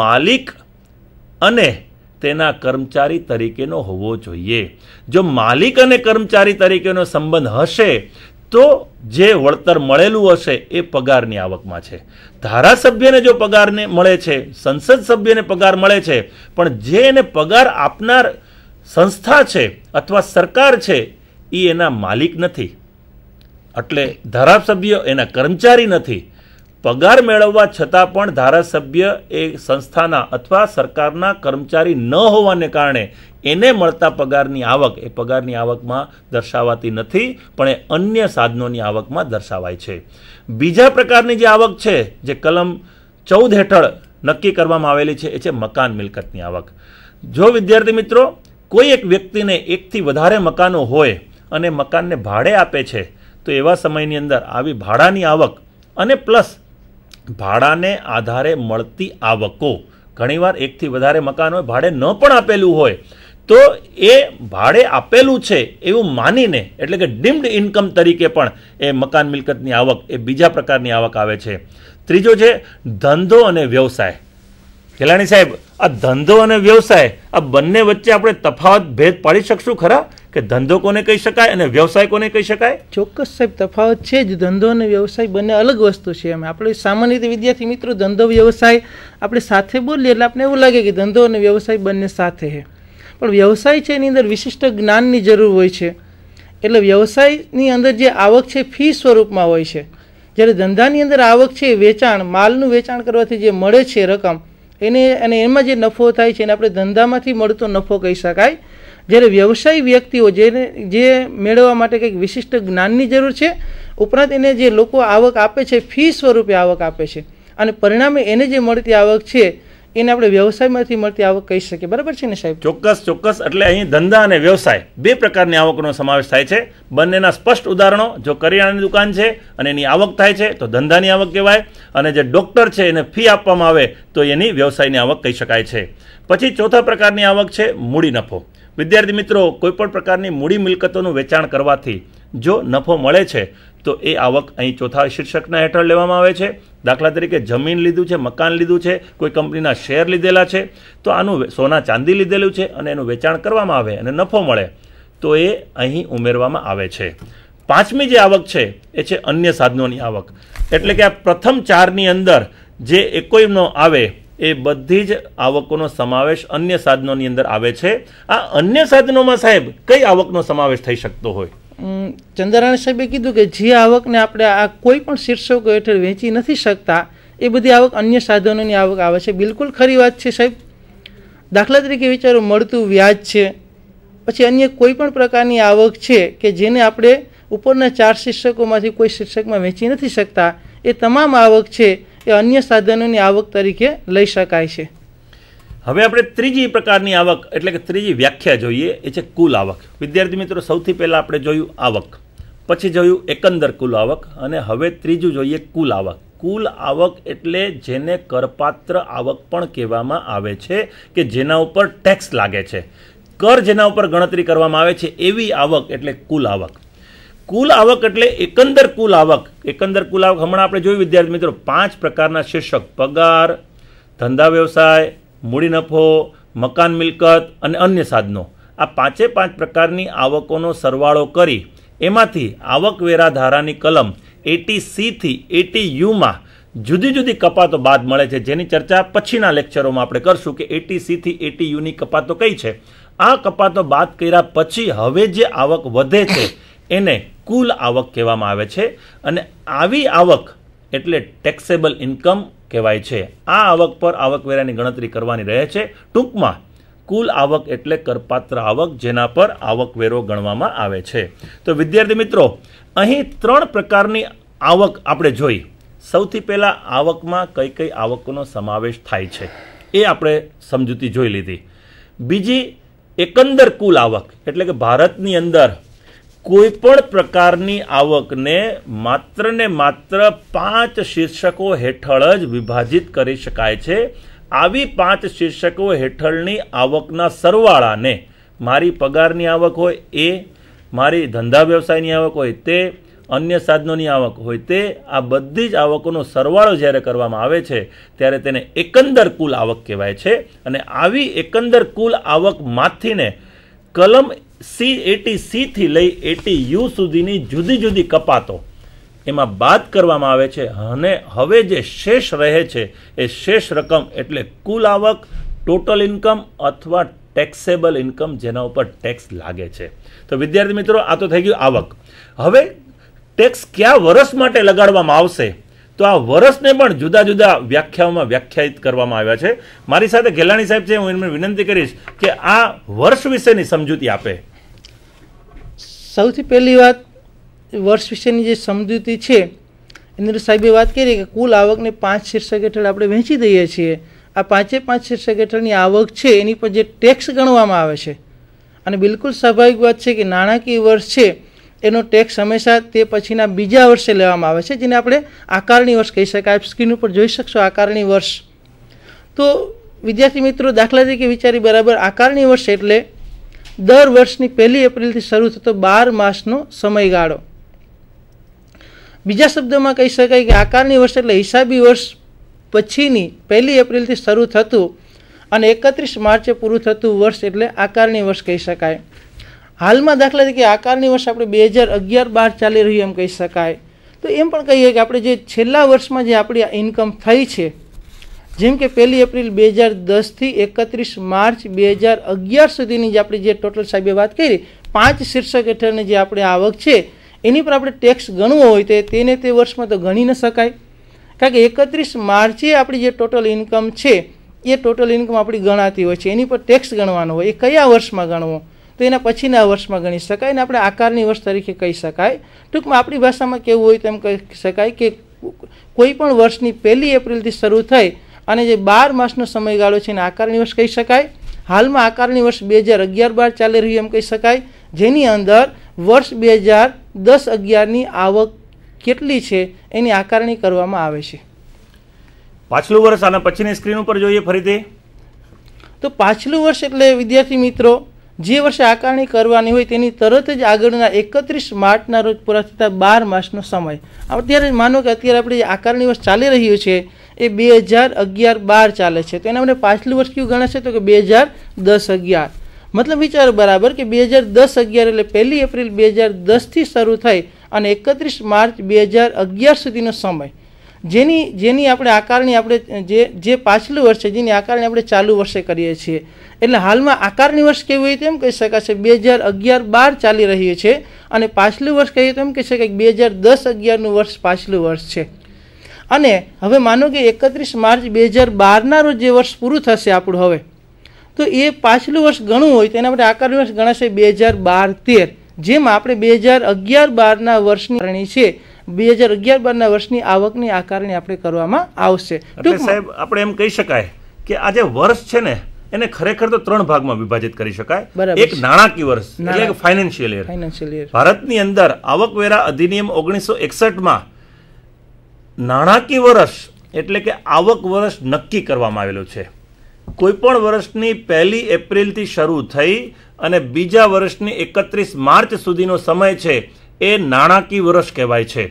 માલિક અને તેના કર્મચારી તરીકેનો હોવો જોઈએ જો માલિક અને કર્મચારી તરીકેનો સંબંધ હશે તો જે વળતર મળેલું હશે એ પગારની આવકમાં છે ધારાસભ્યને જો પગારને મળે છે સંસદ સભ્યને પગાર મળે છે પણ જે એને પગાર આપનાર સંસ્થા છે અથવા સરકાર છે એ એના માલિક નથી એટલે ધારાસભ્ય એના કર્મચારી નથી પગાર મેળવવા છતાં પણ ધારાસભ્ય એ સંસ્થાના અથવા સરકારના કર્મચારી ન હોવાને કારણે એને મળતા પગારની આવક એ પગારની આવકમાં દર્શાવાતી નથી પણ એ અન્ય સાધનોની આવકમાં દર્શાવાય છે બીજા પ્રકારની જે આવક છે જે કલમ ચૌદ હેઠળ નક્કી કરવામાં આવેલી છે એ છે મકાન મિલકતની આવક જો વિદ્યાર્થી મિત્રો કોઈ એક વ્યક્તિને એકથી વધારે મકાનો હોય અને મકાનને ભાડે આપે છે તો એવા સમયની અંદર આવી ભાડાની આવક અને પ્લસ ભાડાને આધારે મળતી આવકો ઘણીવાર એકથી વધારે મકાન હોય ભાડે ન પણ આપેલું હોય તો એ ભાડે આપેલું છે એવું માનીને એટલે કે ડીમ્ડ ઇન્કમ તરીકે પણ એ મકાન મિલકતની આવક એ બીજા પ્રકારની આવક આવે છે ત્રીજો છે ધંધો અને વ્યવસાય ખેલાણી સાહેબ આ ધંધો અને વ્યવસાય આ બંને વચ્ચે આપણે તફાવત ભેદ પાડી શકશું ખરા કે ધંધો કોને કહી શકાય અને વ્યવસાય કોને કહી શકાય ચોક્કસ સાહેબ તફાવત છે જ ધંધો અને વ્યવસાય બંને અલગ વસ્તુ છે એમ આપણે સામાન્ય રીતે વિદ્યાર્થી મિત્રો ધંધો વ્યવસાય આપણે સાથે બોલીએ એટલે આપણે એવું લાગે કે ધંધો અને વ્યવસાય બંને સાથે છે પણ વ્યવસાય છે એની અંદર વિશિષ્ટ જ્ઞાનની જરૂર હોય છે એટલે વ્યવસાયની અંદર જે આવક છે ફી સ્વરૂપમાં હોય છે જ્યારે ધંધાની અંદર આવક છે વેચાણ માલનું વેચાણ કરવાથી જે મળે છે રકમ એને અને એમાં જે નફો થાય છે એને આપણે ધંધામાંથી મળતો નફો કહી શકાય જ્યારે વ્યવસાયી વ્યક્તિઓ જેને જે મેળવવા માટે કંઈક વિશિષ્ટ જ્ઞાનની જરૂર છે ઉપરાંત એને જે લોકો આવક આપે છે ફી સ્વરૂપે આવક આપે છે અને પરિણામે એને જે મળતી આવક છે એને આપણે વ્યવસાયમાંથી મળતી આવક કહી શકીએ બરાબર છે ને સાહેબ ચોક્કસ ચોક્કસ એટલે અહીં ધંધા અને વ્યવસાય બે પ્રકારની આવકનો સમાવેશ થાય છે બંનેના સ્પષ્ટ ઉદાહરણો જો કરિયાણાની દુકાન છે અને એની આવક થાય છે તો ધંધાની આવક કહેવાય અને જે ડૉક્ટર છે એને ફી આપવામાં આવે તો એની વ્યવસાયની આવક કહી શકાય છે પછી ચોથા પ્રકારની આવક છે મૂડી નફો વિદ્યાર્થી મિત્રો કોઈપણ પ્રકારની મૂડી મિલકતોનું વેચાણ કરવાથી જો નફો મળે છે તો એ આવક અહીં ચોથા શીર્ષકના હેઠળ લેવામાં આવે છે દાખલા તરીકે જમીન લીધું છે મકાન લીધું છે કોઈ કંપનીના શેર લીધેલા છે તો આનું સોના ચાંદી લીધેલું છે અને એનું વેચાણ કરવામાં આવે અને નફો મળે તો એ અહીં ઉમેરવામાં આવે છે પાંચમી જે આવક છે એ છે અન્ય સાધનોની આવક એટલે કે આ પ્રથમ ચારની અંદર જે એકોઈનો આવે એ બધી જ આવકોનો સમાવેશ અન્ય સાધનોની અંદર આવે છે આ અન્ય સાધનોમાં સાહેબ કઈ આવકનો સમાવેશ થઈ શકતો હોય ચંદ્રારાયણ સાહેબે કીધું કે જે આવકને આપણે આ કોઈ પણ શીર્ષકો હેઠળ વેચી નથી શકતા એ બધી આવક અન્ય સાધનોની આવક આવે છે બિલકુલ ખરી વાત છે સાહેબ દાખલા તરીકે વિચારો મળતું વ્યાજ છે પછી અન્ય કોઈ પણ પ્રકારની આવક છે કે જેને આપણે ઉપરના ચાર શિક્ષકોમાંથી કોઈ શિક્ષકમાં વેચી નથી શકતા એ તમામ આવક છે એ અન્ય સાધનોની આવક તરીકે લઈ શકાય છે હવે આપણે ત્રીજી પ્રકારની આવક એટલે કે ત્રીજી વ્યાખ્યા જોઈએ એ છે કુલ આવક વિદ્યાર્થી મિત્રો સૌથી પહેલાં આપણે જોયું આવક પછી જોયું એકંદર કુલ આવક અને હવે ત્રીજું જોઈએ કુલ આવક કુલ આવક એટલે જેને કરપાત્ર આવક પણ કહેવામાં આવે છે કે જેના ઉપર ટેક્સ લાગે છે કર જેના ઉપર ગણતરી કરવામાં આવે છે એવી આવક એટલે કુલ આવક કુલ આવક એટલે એકંદર કુલ આવક એકંદર કુલ આવક હમણાં આપણે જોયું વિદ્યાર્થી મિત્રો પાંચ પ્રકારના શીર્ષક પગાર ધંધા વ્યવસાય મૂડી નફો મકાન મિલકત અને અન્ય સાધનો આ પાંચે પાંચ પ્રકારની આવકોનો સરવાળો કરી એમાંથી આવકવેરા ધારાની કલમ એટી સીથી એટી યુમાં જુદી જુદી કપાતો બાદ મળે છે જેની ચર્ચા પછીના લેક્ચરોમાં આપણે કરશું કે એટી સીથી એટી યુની કપાતો કઈ છે આ કપાતો બાદ કર્યા પછી હવે જે આવક વધે છે એને કુલ આવક કહેવામાં આવે છે અને આવી આવક એટલે ટેક્સેબલ ઇન્કમ કહેવાય છે આ આવક પર આવકવેરાની ગણતરી કરવાની રહે છે ટૂંકમાં કુલ આવક એટલે કરપાત્ર આવક જેના પર આવકવેરો ગણવામાં આવે છે તો વિદ્યાર્થી મિત્રો અહીં ત્રણ પ્રકારની આવક આપણે જોઈ સૌથી પહેલાં આવકમાં કઈ કઈ આવકોનો સમાવેશ થાય છે એ આપણે સમજૂતી જોઈ લીધી બીજી એકંદર કુલ આવક એટલે કે ભારતની અંદર કોઈપણ પ્રકારની આવકને માત્ર ને માત્ર પાંચ શીર્ષકો હેઠળ જ વિભાજિત કરી શકાય છે આવી પાંચ શીર્ષકો હેઠળની આવકના સરવાળાને મારી પગારની આવક હોય એ મારી ધંધા વ્યવસાયની આવક હોય તે અન્ય સાધનોની આવક હોય તે આ બધી જ આવકોનો સરવાળો જ્યારે કરવામાં આવે છે ત્યારે તેને એકંદર કુલ આવક કહેવાય છે અને આવી એકંદર કુલ આવકમાંથીને કલમ સી એટી સીથી લઈ એટી યુ સુધીની જુદી જુદી કપાતો એમાં બાદ કરવામાં આવે છે અને હવે જે શેષ રહે છે એ શેષ રકમ એટલે કુલ આવક ટોટલ ઇન્કમ અથવા ટેક્સેબલ ઇન્કમ જેના ઉપર ટેક્સ લાગે છે તો વિદ્યાર્થી મિત્રો આ તો થઈ ગયું આવક હવે ટેક્સ કયા વર્ષ માટે લગાડવામાં આવશે તો આ વર્ષને પણ જુદા જુદા વ્યાખ્યાઓમાં વ્યાખ્યાયિત કરવામાં આવ્યા છે મારી સાથે ગેલાણી સાહેબ છે હું એમને વિનંતી કરીશ કે આ વર્ષ વિશેની સમજૂતી આપે સૌથી પહેલી વાત વર્ષ વિશેની જે સમજૂતી છે એની સાહેબે વાત કરી કે કુલ આવકને પાંચ શીર્ષક હેઠળ આપણે વહેંચી દઈએ છીએ આ પાંચે પાંચ શીર્ષક હેઠળની આવક છે એની પર જે ટેક્સ ગણવામાં આવે છે અને બિલકુલ સ્વાભાવિક વાત છે કે નાણાકીય વર્ષ છે એનો ટેક્સ હંમેશા તે પછીના બીજા વર્ષે લેવામાં આવે છે જેને આપણે આકારણી વર્ષ કહી શકાય આપ સ્ક્રીન ઉપર જોઈ શકશો આકારણી વર્ષ તો વિદ્યાર્થી મિત્રો દાખલા તરીકે વિચારી બરાબર આકારણી વર્ષ એટલે દર વર્ષની પહેલી એપ્રિલથી શરૂ થતો બાર માસનો સમયગાળો બીજા શબ્દોમાં કહી શકાય કે આકારણી વર્ષ એટલે હિસાબી વર્ષ પછીની પહેલી એપ્રિલથી શરૂ થતું અને એકત્રીસ માર્ચે પૂરું થતું વર્ષ એટલે આકારણી વર્ષ કહી શકાય હાલમાં દાખલા તરીકે આકારની વર્ષ આપણે બે હજાર અગિયાર બાર ચાલી રહ્યું એમ કહી શકાય તો એમ પણ કહીએ કે આપણે જે છેલ્લા વર્ષમાં જે આપણી ઇન્કમ થઈ છે જેમ કે પહેલી એપ્રિલ બે હજાર દસથી એકત્રીસ માર્ચ બે હજાર અગિયાર સુધીની જે આપણે જે ટોટલ સાહેબે વાત કરી પાંચ શીર્ષક હેઠળની જે આપણી આવક છે એની પર આપણે ટેક્સ ગણવો હોય તો તેને તે વર્ષમાં તો ગણી ન શકાય કારણ કે એકત્રીસ માર્ચે આપણી જે ટોટલ ઇન્કમ છે એ ટોટલ ઇન્કમ આપણી ગણાતી હોય છે એની પર ટેક્સ ગણવાનો હોય એ કયા વર્ષમાં ગણવો તો એના પછીના વર્ષમાં ગણી શકાય ને આપણે આકારની વર્ષ તરીકે કહી શકાય ટૂંકમાં આપણી ભાષામાં કેવું હોય તેમ કહી શકાય કે કોઈ પણ વર્ષની પહેલી એપ્રિલથી શરૂ થઈ અને જે બાર માસનો સમયગાળો છે એને આકારની વર્ષ કહી શકાય હાલમાં આકારની વર્ષ બે હજાર અગિયાર બાર ચાલી રહ્યું એમ કહી શકાય જેની અંદર વર્ષ બે હજાર દસ અગિયારની આવક કેટલી છે એની આકારણી કરવામાં આવે છે પાછલું વર્ષ અને પછીની સ્ક્રીન ઉપર જોઈએ ફરીથી તો પાછલું વર્ષ એટલે વિદ્યાર્થી મિત્રો જે વર્ષે આકારણી કરવાની હોય તેની તરત જ આગળના એકત્રીસ માર્ચના રોજ પૂરા થતા બાર માસનો સમય અત્યારે માનો કે અત્યારે આપણે જે આકારણી વર્ષ ચાલી રહ્યું છે એ બે હજાર અગિયાર બાર ચાલે છે તો એના આપણે પાછલું વર્ષ કયું ગણાશે તો કે બે હજાર દસ અગિયાર મતલબ વિચારો બરાબર કે બે હજાર દસ અગિયાર એટલે પહેલી એપ્રિલ બે હજાર દસથી શરૂ થઈ અને એકત્રીસ માર્ચ બે હજાર અગિયાર સુધીનો સમય જેની જેની આપણે આકારણી આપણે જે જે પાછલું વર્ષ છે જેની આકારણી આપણે ચાલુ વર્ષે કરીએ છીએ એટલે હાલમાં આકારણી વર્ષ કેવી હોય તેમ કહી શકાશે બે હજાર અગિયાર બાર ચાલી રહ્યું છે અને પાછલું વર્ષ કહીએ તો એમ કહી શકાય બે હજાર દસ અગિયારનું વર્ષ પાછલું વર્ષ છે અને હવે માનો કે એકત્રીસ માર્ચ બે હજાર બારના રોજ જે વર્ષ પૂરું થશે આપણું હવે તો એ પાછલું વર્ષ ઘણું હોય તેના માટે આકારનું વર્ષ ગણાશે બે હજાર બાર તેર જેમાં આપણે બે હજાર અગિયાર બારના વર્ષની છે બે હજાર અગિયાર બારના વર્ષની આવકની આકારણી આપણે કરવામાં આવશે સાહેબ આપણે એમ કહી શકાય કે આ જે વર્ષ છે ને એને ખરેખર તો ત્રણ ભાગમાં વિભાજિત કરી શકાય એક નાણાકીય વર્ષ એટલે ફાઇનાન્શિયલ યર ફાઇનાન્શિયલ યર ભારતની અંદર આવકવેરા અધિનિયમ ઓગણીસો એકસઠમાં નાણાકીય વર્ષ એટલે કે આવક વર્ષ નક્કી કરવામાં આવેલું છે કોઈ પણ વર્ષની પહેલી એપ્રિલથી શરૂ થઈ અને બીજા વર્ષની એકત્રીસ માર્ચ સુધીનો સમય છે એ નાણાકીય વર્ષ કહેવાય છે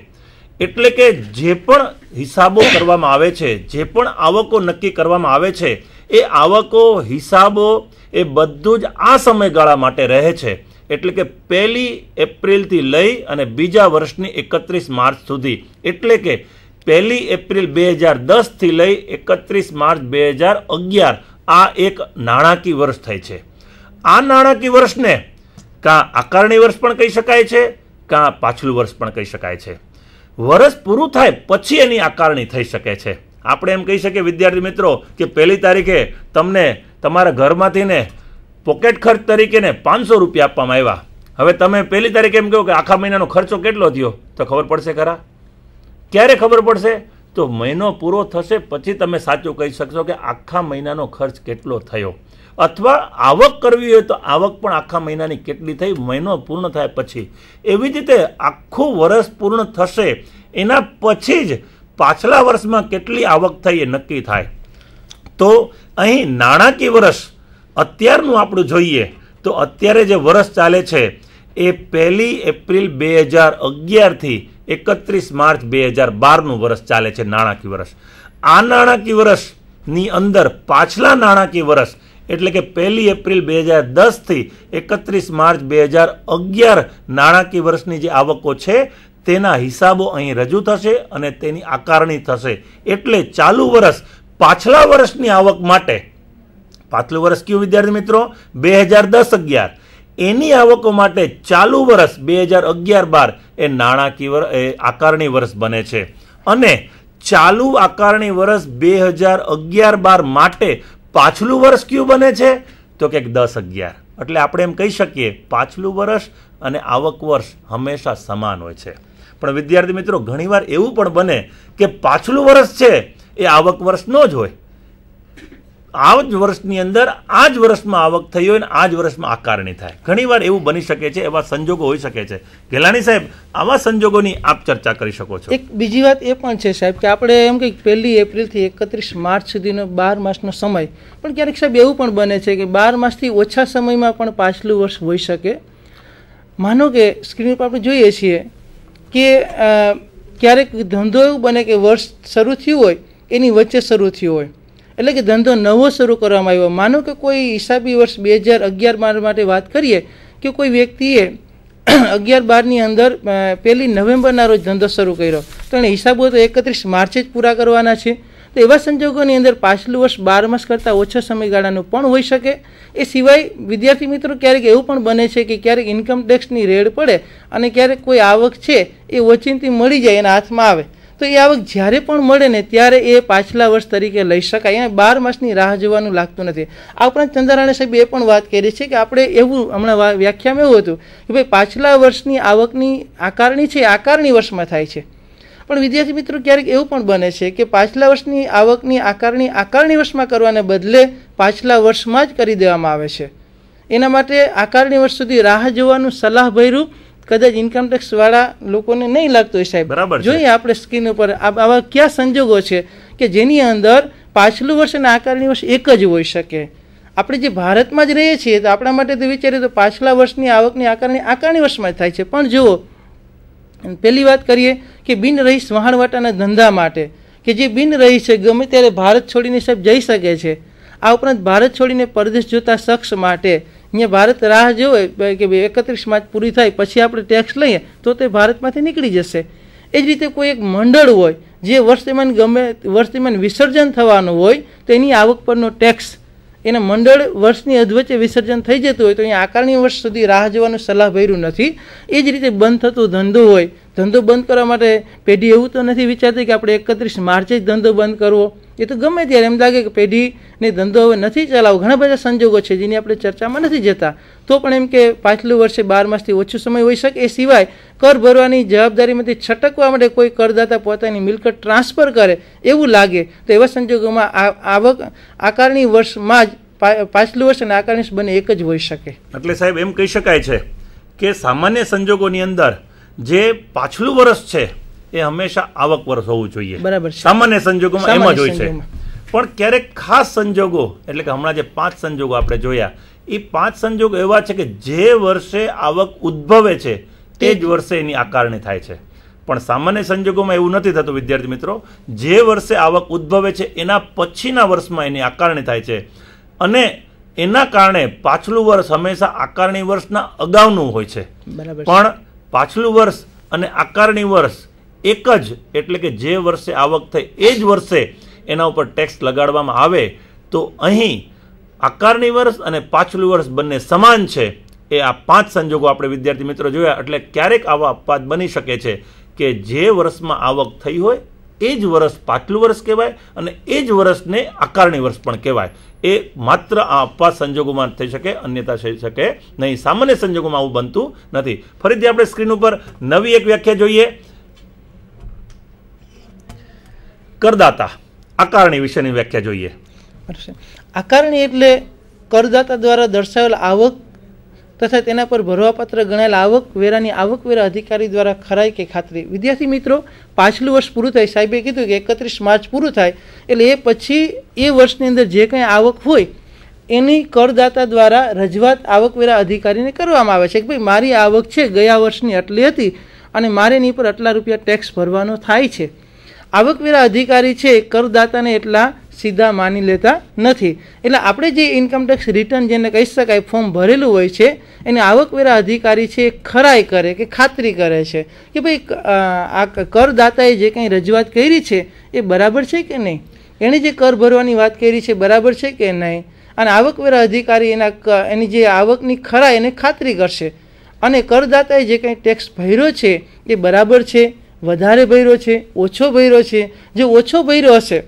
એટલે કે જે પણ હિસાબો કરવામાં આવે છે જે પણ આવકો નક્કી કરવામાં આવે છે એ આવકો હિસાબો એ બધું જ આ સમયગાળા માટે રહે છે એટલે કે પહેલી એપ્રિલથી લઈ અને બીજા વર્ષની એકત્રીસ માર્ચ સુધી એટલે કે પહેલી એપ્રિલ બે હજાર દસથી લઈ એકત્રીસ માર્ચ બે હજાર અગિયાર આ એક નાણાકીય વર્ષ થાય છે આ નાણાકીય વર્ષને કાં આકારણી વર્ષ પણ કહી શકાય છે કાં પાછલું વર્ષ પણ કહી શકાય છે વર્ષ પૂરું થાય પછી એની આકારણી થઈ શકે છે આપણે એમ કહી શકીએ વિદ્યાર્થી મિત્રો કે પહેલી તારીખે તમને તમારા ઘરમાંથી ને પોકેટ ખર્ચ તરીકે ને પાંચસો રૂપિયા આપવામાં આવ્યા હવે તમે પહેલી તારીખે એમ કહો કે આખા મહિનાનો ખર્ચો કેટલો થયો તો ખબર પડશે ખરા ક્યારે ખબર પડશે તો મહિનો પૂરો થશે પછી તમે સાચું કહી શકશો કે આખા મહિનાનો ખર્ચ કેટલો થયો અથવા આવક કરવી હોય તો આવક પણ આખા મહિનાની કેટલી થઈ મહિનો પૂર્ણ થાય પછી એવી જ રીતે આખું વર્ષ પૂર્ણ થશે એના પછી જ પાછલા વર્ષમાં કેટલી આવક થઈ એ નક્કી થાય તો અહીં નાણાકીય વર્ષ અત્યારનું આપણું જોઈએ તો અત્યારે જે વર્ષ ચાલે છે એ પહેલી એપ્રિલ બે હજાર અગિયારથી એકત્રીસ માર્ચ બે હજાર બારનું વર્ષ ચાલે છે નાણાકીય વર્ષ આ નાણાકીય વર્ષની અંદર પાછલા નાણાકીય વર્ષ એટલે કે પહેલી એપ્રિલ બે હજાર દસથી એકત્રીસ માર્ચ બે હજાર અગિયાર નાણાકીય વર્ષની જે આવકો છે તેના હિસાબો અહીં રજૂ થશે અને તેની આકારણી થશે એટલે ચાલુ વર્ષ પાછલા વર્ષની આવક માટે પાછલું વર્ષ કયું વિદ્યાર્થી મિત્રો બે હજાર દસ અગિયાર એની આવકો માટે ચાલુ વર્ષ બે હજાર અગિયાર બાર એ નાણાકીય એ આકારણી વર્ષ બને છે અને ચાલુ આકારણી વર્ષ બે હજાર અગિયાર બાર માટે પાછલું વર્ષ કયું બને છે તો કે દસ અગિયાર એટલે આપણે એમ કહી શકીએ પાછલું વર્ષ અને આવક વર્ષ હંમેશા સમાન હોય છે પણ વિદ્યાર્થી મિત્રો ઘણીવાર એવું પણ બને કે પાછલું વર્ષ છે એ આવક વર્ષ ન જ હોય આ જ વર્ષની અંદર આ જ વર્ષમાં આવક થઈ હોય અને આ જ વર્ષમાં આકારણી થાય ઘણીવાર એવું બની શકે છે એવા સંજોગો હોઈ શકે છે ગેલાણી સાહેબ આવા સંજોગોની આપ ચર્ચા કરી શકો છો એક બીજી વાત એ પણ છે સાહેબ કે આપણે એમ કે પહેલી એપ્રિલથી એકત્રીસ માર્ચ સુધીનો બાર માસનો સમય પણ ક્યારેક સાહેબ એવું પણ બને છે કે બાર માસથી ઓછા સમયમાં પણ પાછલું વર્ષ હોઈ શકે માનો કે સ્ક્રીન ઉપર આપણે જોઈએ છીએ કે ક્યારેક ધંધો એવું બને કે વર્ષ શરૂ થયું હોય એની વચ્ચે શરૂ થયું હોય એટલે કે ધંધો નવો શરૂ કરવામાં આવ્યો માનો કે કોઈ હિસાબી વર્ષ બે હજાર અગિયાર બાર માટે વાત કરીએ કે કોઈ વ્યક્તિએ અગિયાર બારની અંદર પહેલી નવેમ્બરના રોજ ધંધો શરૂ કર્યો તો એને હિસાબો તો એકત્રીસ માર્ચે જ પૂરા કરવાના છે તો એવા સંજોગોની અંદર પાછલું વર્ષ બાર માસ કરતાં ઓછા સમયગાળાનું પણ હોઈ શકે એ સિવાય વિદ્યાર્થી મિત્રો ક્યારેક એવું પણ બને છે કે ક્યારેક ઇન્કમ ટેક્સની રેડ પડે અને ક્યારેક કોઈ આવક છે એ ઓચિંતી મળી જાય એના હાથમાં આવે તો એ આવક જ્યારે પણ મળે ને ત્યારે એ પાછલા વર્ષ તરીકે લઈ શકાય અને બાર માસની રાહ જોવાનું લાગતું નથી આ ઉપરાંત ચંદ્રારાણે સાહેબ એ પણ વાત કરી છે કે આપણે એવું હમણાં વ્યાખ્યામાં એવું હતું કે ભાઈ પાછલા વર્ષની આવકની આકારણી છે આકારણી વર્ષમાં થાય છે પણ વિદ્યાર્થી મિત્રો ક્યારેક એવું પણ બને છે કે પાછલા વર્ષની આવકની આકારણી આકારણી વર્ષમાં કરવાને બદલે પાછલા વર્ષમાં જ કરી દેવામાં આવે છે એના માટે આકારણી વર્ષ સુધી રાહ જોવાનું સલાહભર્યું કદાચ ઇન્કમ વાળા લોકોને નહીં લાગતો હોય સાહેબ બરાબર જોઈએ આપણે સ્કીન ઉપર આવા કયા સંજોગો છે કે જેની અંદર પાછલું વર્ષ અને આકારણી વર્ષ એક જ હોઈ શકે આપણે જે ભારતમાં જ રહીએ છીએ તો આપણા માટે તો વિચારીએ તો પાછલા વર્ષની આવકની આકારણી આકારણી વર્ષમાં થાય છે પણ જુઓ પહેલી વાત કરીએ કે બિન રહીશ વહાણવાટાના ધંધા માટે કે જે બિન રહી છે ગમે ત્યારે ભારત છોડીને સાહેબ જઈ શકે છે આ ઉપરાંત ભારત છોડીને પરદેશ જોતા શખ્સ માટે અહીંયા ભારત રાહ જોવે કે ભાઈ એકત્રીસ માર્ચ પૂરી થાય પછી આપણે ટેક્સ લઈએ તો તે ભારતમાંથી નીકળી જશે એ જ રીતે કોઈ એક મંડળ હોય જે વર્ષ દરમિયાન ગમે વર્ષ દરમિયાન વિસર્જન થવાનું હોય તો એની આવક પરનો ટેક્સ એના મંડળ વર્ષની અધવચ્ચે વિસર્જન થઈ જતું હોય તો અહીંયા આકારણી વર્ષ સુધી રાહ જોવાનું સલાહ ભર્યું નથી એ જ રીતે બંધ થતો ધંધો હોય ધંધો બંધ કરવા માટે પેઢી એવું તો નથી વિચારતી કે આપણે એકત્રીસ માર્ચે જ ધંધો બંધ કરવો એ તો ગમે ત્યારે એમ લાગે કે પેઢીને ધંધો હવે નથી ચલાવો ઘણા બધા સંજોગો છે જેની આપણે ચર્ચામાં નથી જતા તો પણ એમ કે પાછલું વર્ષે બાર માસથી ઓછો સમય હોઈ શકે એ સિવાય કર ભરવાની જવાબદારીમાંથી છટકવા માટે કોઈ કરદાતા પોતાની મિલકત ટ્રાન્સફર કરે એવું લાગે તો એવા સંજોગોમાં આવક આકારણી વર્ષમાં જ પાછલું વર્ષ અને આકારણી બંને એક જ હોઈ શકે એટલે સાહેબ એમ કહી શકાય છે કે સામાન્ય સંજોગોની અંદર જે પાછલું વર્ષ છે એ હંમેશા આવક વર્ષ હોવું જોઈએ બરાબર સામાન્ય સંજોગોમાં એમ જ હોય છે પણ ક્યારેક ખાસ સંજોગો એટલે કે હમણાં જે પાંચ સંજોગો આપણે જોયા એ પાંચ સંજોગો એવા છે કે જે વર્ષે આવક ઉદ્ભવે છે તે જ વર્ષે એની આકારણી થાય છે પણ સામાન્ય સંજોગોમાં એવું નથી થતું વિદ્યાર્થી મિત્રો જે વર્ષે આવક ઉદ્ભવે છે એના પછીના વર્ષમાં એની આકારણી થાય છે અને એના કારણે પાછલું વર્ષ હંમેશા આકારણી વર્ષના અગાઉનું હોય છે પણ પાછલું વર્ષ અને આકારણી વર્ષ એક જ એટલે કે જે વર્ષે આવક થઈ એ જ વર્ષે એના ઉપર ટેક્સ લગાડવામાં આવે તો અહીં આકારણી વર્ષ અને પાછલું વર્ષ બંને સમાન છે એ આ પાંચ સંજોગો આપણે વિદ્યાર્થી મિત્રો જોયા એટલે ક્યારેક આવા અપવાદ બની શકે છે કે જે વર્ષમાં આવક થઈ હોય એ જ વર્ષ પાછલું વર્ષ કહેવાય અને એ જ વર્ષને આકારણી વર્ષ પણ કહેવાય એ માત્ર આ અપવાદ સંજોગોમાં થઈ શકે અન્યતા થઈ શકે નહીં સામાન્ય સંજોગોમાં આવું બનતું નથી ફરીથી આપણે સ્ક્રીન ઉપર નવી એક વ્યાખ્યા જોઈએ કરદાતા આકારણી વિશેની વ્યાખ્યા જોઈએ આકારણી એટલે કરદાતા દ્વારા દર્શાવેલ આવક તથા તેના પર ભરવાપાત્ર ગણાયેલ આવકવેરાની આવકવેરા અધિકારી દ્વારા ખરાઈ કે ખાતરી વિદ્યાર્થી મિત્રો પાછલું વર્ષ પૂરું થાય સાહેબે કીધું કે એકત્રીસ માર્ચ પૂરું થાય એટલે એ પછી એ વર્ષની અંદર જે કંઈ આવક હોય એની કરદાતા દ્વારા રજૂઆત આવકવેરા અધિકારીને કરવામાં આવે છે કે ભાઈ મારી આવક છે ગયા વર્ષની આટલી હતી અને મારે એની પર આટલા રૂપિયા ટેક્સ ભરવાનો થાય છે આવકવેરા અધિકારી છે કરદાતાને એટલા સીધા માની લેતા નથી એટલે આપણે જે ઇન્કમટેક્સ રિટર્ન જેને કહી શકાય ફોર્મ ભરેલું હોય છે એને આવકવેરા અધિકારી છે એ ખરાઈ કરે કે ખાતરી કરે છે કે ભાઈ આ કરદાતાએ જે કંઈ રજૂઆત કરી છે એ બરાબર છે કે નહીં એણે જે કર ભરવાની વાત કરી છે બરાબર છે કે નહીં અને આવકવેરા અધિકારી એના એની જે આવકની ખરા એને ખાતરી કરશે અને કરદાતાએ જે કંઈ ટેક્સ ભર્યો છે એ બરાબર છે વધારે ભર્યો છે ઓછો ભર્યો છે જે ઓછો ભર્યો હશે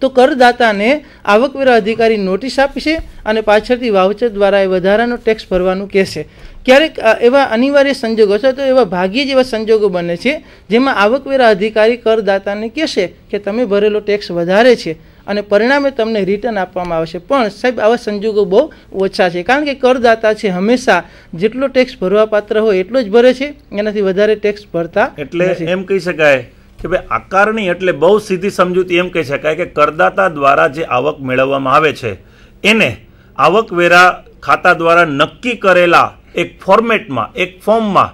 તો કરદાતાને આવકવેરા અધિકારી નોટિસ આપશે અને પાછળથી વાઉચર દ્વારા એ વધારાનો ટેક્સ ભરવાનું કહેશે ક્યારેક એવા અનિવાર્ય સંજોગો અથવા તો એવા ભાગ્ય જેવા સંજોગો બને છે જેમાં આવકવેરા અધિકારી કરદાતાને કહેશે કે તમે ભરેલો ટેક્સ વધારે છે અને પરિણામે તમને રિટર્ન આપવામાં આવશે પણ સાહેબ આવા સંજોગો બહુ ઓછા છે કારણ કે કરદાતા છે હંમેશા જેટલો ટેક્સ ભરવા પાત્ર હોય એટલો જ ભરે છે એનાથી વધારે ટેક્સ ભરતા એટલે એમ કહી શકાય કે ભાઈ આકારણી એટલે બહુ સીધી સમજૂતી એમ કહી શકાય કે કરદાતા દ્વારા જે આવક મેળવવામાં આવે છે એને આવકવેરા ખાતા દ્વારા નક્કી કરેલા એક ફોર્મેટમાં એક ફોર્મમાં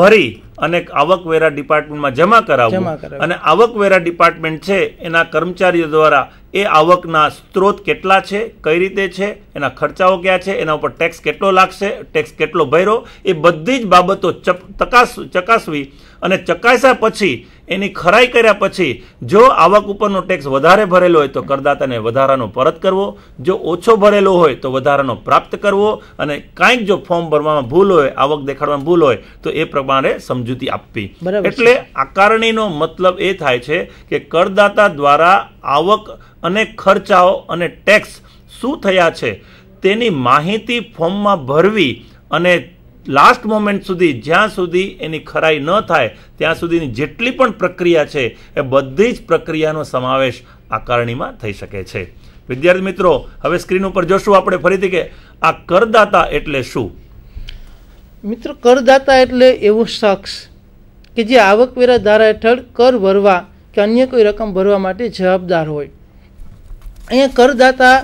ભરી અને આવકવેરા ડિપાર્ટમેન્ટમાં જમા કરાવવું અને આવકવેરા ડિપાર્ટમેન્ટ છે એના કર્મચારીઓ દ્વારા એ આવકના સ્ત્રોત કેટલા છે કઈ રીતે છે એના ખર્ચાઓ ક્યાં છે એના ઉપર ટેક્સ કેટલો લાગશે ટેક્સ કેટલો ભર્યો એ બધી જ બાબતો ચકાસ ચકાસવી અને ચકાસ્યા પછી એની ખરાઈ કર્યા પછી જો આવક ઉપરનો ટેક્સ વધારે ભરેલો હોય તો કરદાતાને વધારાનો પરત કરવો જો ઓછો ભરેલો હોય તો વધારાનો પ્રાપ્ત કરવો અને કાંઈક જો ફોર્મ ભરવામાં ભૂલ હોય આવક દેખાડવામાં ભૂલ હોય તો એ પ્રમાણે સમજૂતી આપવી એટલે આકારણીનો મતલબ એ થાય છે કે કરદાતા દ્વારા આવક અને ખર્ચાઓ અને ટેક્સ શું થયા છે તેની માહિતી ફોર્મમાં ભરવી અને લાસ્ટ મોમેન્ટ સુધી જ્યાં સુધી એની ખરાઈ ન થાય ત્યાં સુધીની જેટલી પણ પ્રક્રિયા છે એ બધી જ પ્રક્રિયાનો સમાવેશ આકારણીમાં થઈ શકે છે વિદ્યાર્થી મિત્રો હવે સ્ક્રીન ઉપર જોશું આપણે ફરીથી કે આ કરદાતા એટલે શું મિત્ર કરદાતા એટલે એવો શખ્સ કે જે આવકવેરા ધારા હેઠળ કર ભરવા કે અન્ય કોઈ રકમ ભરવા માટે જવાબદાર હોય અહીંયા કરદાતા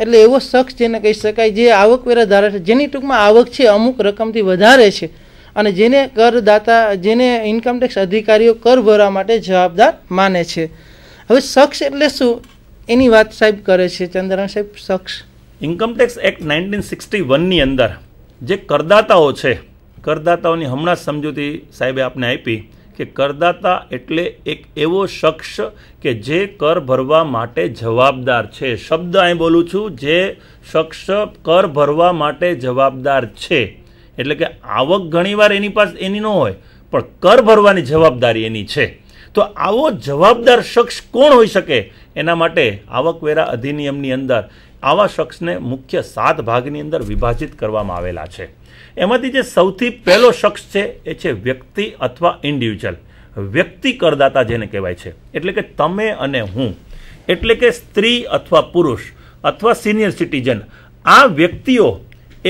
એટલે એવો શખ્સ જેને કહી શકાય જે આવકવેરા ધારા છે જેની ટૂંકમાં આવક છે અમુક રકમથી વધારે છે અને જેને કરદાતા જેને ઇન્કમટેક્સ અધિકારીઓ કર ભરવા માટે જવાબદાર માને છે હવે શખ્સ એટલે શું એની વાત સાહેબ કરે છે ચંદ્રન સાહેબ શખ્સ ઇન્કમટેક્સ એક્ટ નાઇન્ટીન સિક્સટી વનની અંદર જે કરદાતાઓ છે કરદાતાઓની હમણાં સમજૂતી સાહેબે આપને આપી કે કરદાતા એટલે એક એવો શખ્સ કે જે કર ભરવા માટે જવાબદાર છે શબ્દ અહીં બોલું છું જે શખ્સ કર ભરવા માટે જવાબદાર છે એટલે કે આવક ઘણીવાર એની પાસે એની ન હોય પણ કર ભરવાની જવાબદારી એની છે તો આવો જવાબદાર શખ્સ કોણ હોઈ શકે એના માટે આવકવેરા અધિનિયમની અંદર આવા શખ્સને મુખ્ય સાત ભાગની અંદર વિભાજિત કરવામાં આવેલા છે એમાંથી જે સૌથી પહેલો શખ્સ છે એ છે વ્યક્તિ અથવા ઇન્ડિવિજ્યુઅલ વ્યક્તિ કરદાતા જેને કહેવાય છે એટલે કે તમે અને હું એટલે કે સ્ત્રી અથવા પુરુષ અથવા સિનિયર સિટીઝન આ વ્યક્તિઓ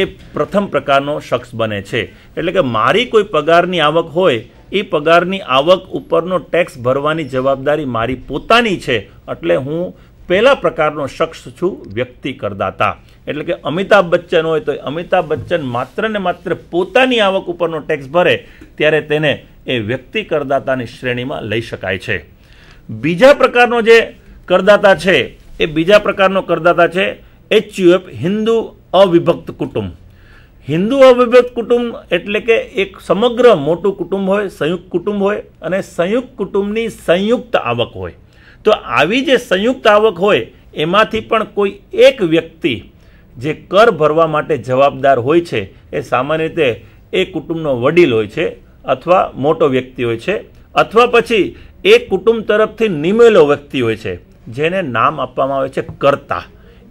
એ પ્રથમ પ્રકારનો શખ્સ બને છે એટલે કે મારી કોઈ પગારની આવક હોય એ પગારની આવક ઉપરનો ટેક્સ ભરવાની જવાબદારી મારી પોતાની છે એટલે હું પહેલા પ્રકારનો શખ્સ છું વ્યક્તિ કરદાતા એટલે કે અમિતાભ બચ્ચન હોય તો અમિતાભ બચ્ચન માત્ર ને માત્ર પોતાની આવક ઉપરનો ટેક્સ ભરે ત્યારે તેને એ વ્યક્તિ કરદાતાની શ્રેણીમાં લઈ શકાય છે બીજા પ્રકારનો જે કરદાતા છે એ બીજા પ્રકારનો કરદાતા છે એચયુએફ હિન્દુ અવિભક્ત કુટુંબ હિન્દુ અવિભક્ત કુટુંબ એટલે કે એક સમગ્ર મોટું કુટુંબ હોય સંયુક્ત કુટુંબ હોય અને સંયુક્ત કુટુંબની સંયુક્ત આવક હોય તો આવી જે સંયુક્ત આવક હોય એમાંથી પણ કોઈ એક વ્યક્તિ જે કર ભરવા માટે જવાબદાર હોય છે એ સામાન્ય રીતે એ કુટુંબનો વડીલ હોય છે અથવા મોટો વ્યક્તિ હોય છે અથવા પછી એ કુટુંબ તરફથી નિમેલો વ્યક્તિ હોય છે જેને નામ આપવામાં આવે છે કર્તા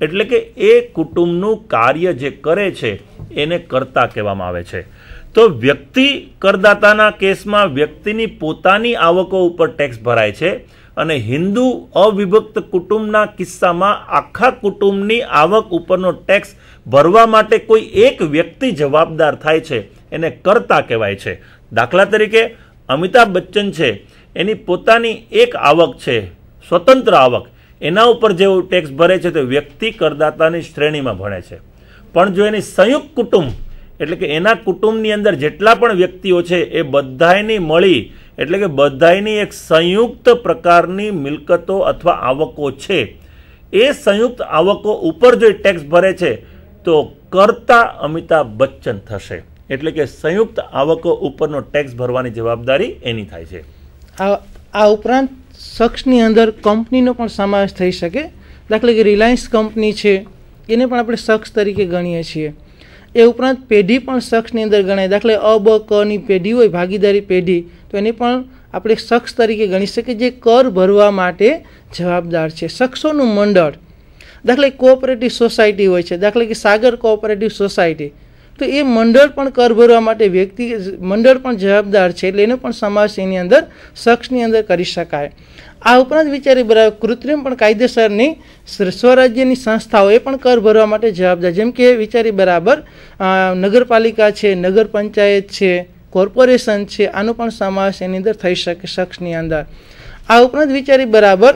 એટલે કે એ કુટુંબનું કાર્ય જે કરે છે એને કર્તા કહેવામાં આવે છે તો વ્યક્તિ કરદાતાના કેસમાં વ્યક્તિની પોતાની આવકો ઉપર ટેક્સ ભરાય છે અને હિન્દુ અવિભક્ત કુટુંબના કિસ્સામાં આખા કુટુંબની આવક ઉપરનો ટેક્સ ભરવા માટે કોઈ એક વ્યક્તિ જવાબદાર થાય છે એને કરતા કહેવાય છે દાખલા તરીકે અમિતાભ બચ્ચન છે એની પોતાની એક આવક છે સ્વતંત્ર આવક એના ઉપર જેવો ટેક્સ ભરે છે તે વ્યક્તિ કરદાતાની શ્રેણીમાં ભણે છે પણ જો એની સંયુક્ત કુટુંબ એટલે કે એના કુટુંબની અંદર જેટલા પણ વ્યક્તિઓ છે એ બધાની મળી એટલે કે બધાયની એક સંયુક્ત પ્રકારની મિલકતો અથવા આવકો છે એ સંયુક્ત આવકો ઉપર જો ટેક્સ ભરે છે તો કરતા અમિતાભ બચ્ચન થશે એટલે કે સંયુક્ત આવકો ઉપરનો ટેક્સ ભરવાની જવાબદારી એની થાય છે આ ઉપરાંત શખ્સની અંદર કંપનીનો પણ સમાવેશ થઈ શકે દાખલા કે રિલાયન્સ કંપની છે એને પણ આપણે શખ્સ તરીકે ગણીએ છીએ એ ઉપરાંત પેઢી પણ શખ્સની અંદર ગણાય દાખલે અ બ કની પેઢી હોય ભાગીદારી પેઢી તો એને પણ આપણે શખ્સ તરીકે ગણી શકીએ જે કર ભરવા માટે જવાબદાર છે શખ્સોનું મંડળ દાખલા કોઓપરેટિવ સોસાયટી હોય છે દાખલા કે સાગર કોઓપરેટિવ સોસાયટી તો એ મંડળ પણ કર ભરવા માટે વ્યક્તિ મંડળ પણ જવાબદાર છે એટલે એને પણ સમાજ એની અંદર શખ્સની અંદર કરી શકાય આ ઉપરાંત વિચારી બરાબર કૃત્રિમ પણ કાયદેસરની સ્વરાજ્યની સંસ્થાઓ એ પણ કર ભરવા માટે જવાબદાર જેમ કે વિચારી બરાબર નગરપાલિકા છે નગર પંચાયત છે કોર્પોરેશન છે આનો પણ સમાવેશ એની અંદર થઈ શકે શખ્સની અંદર આ ઉપરાંત વિચારી બરાબર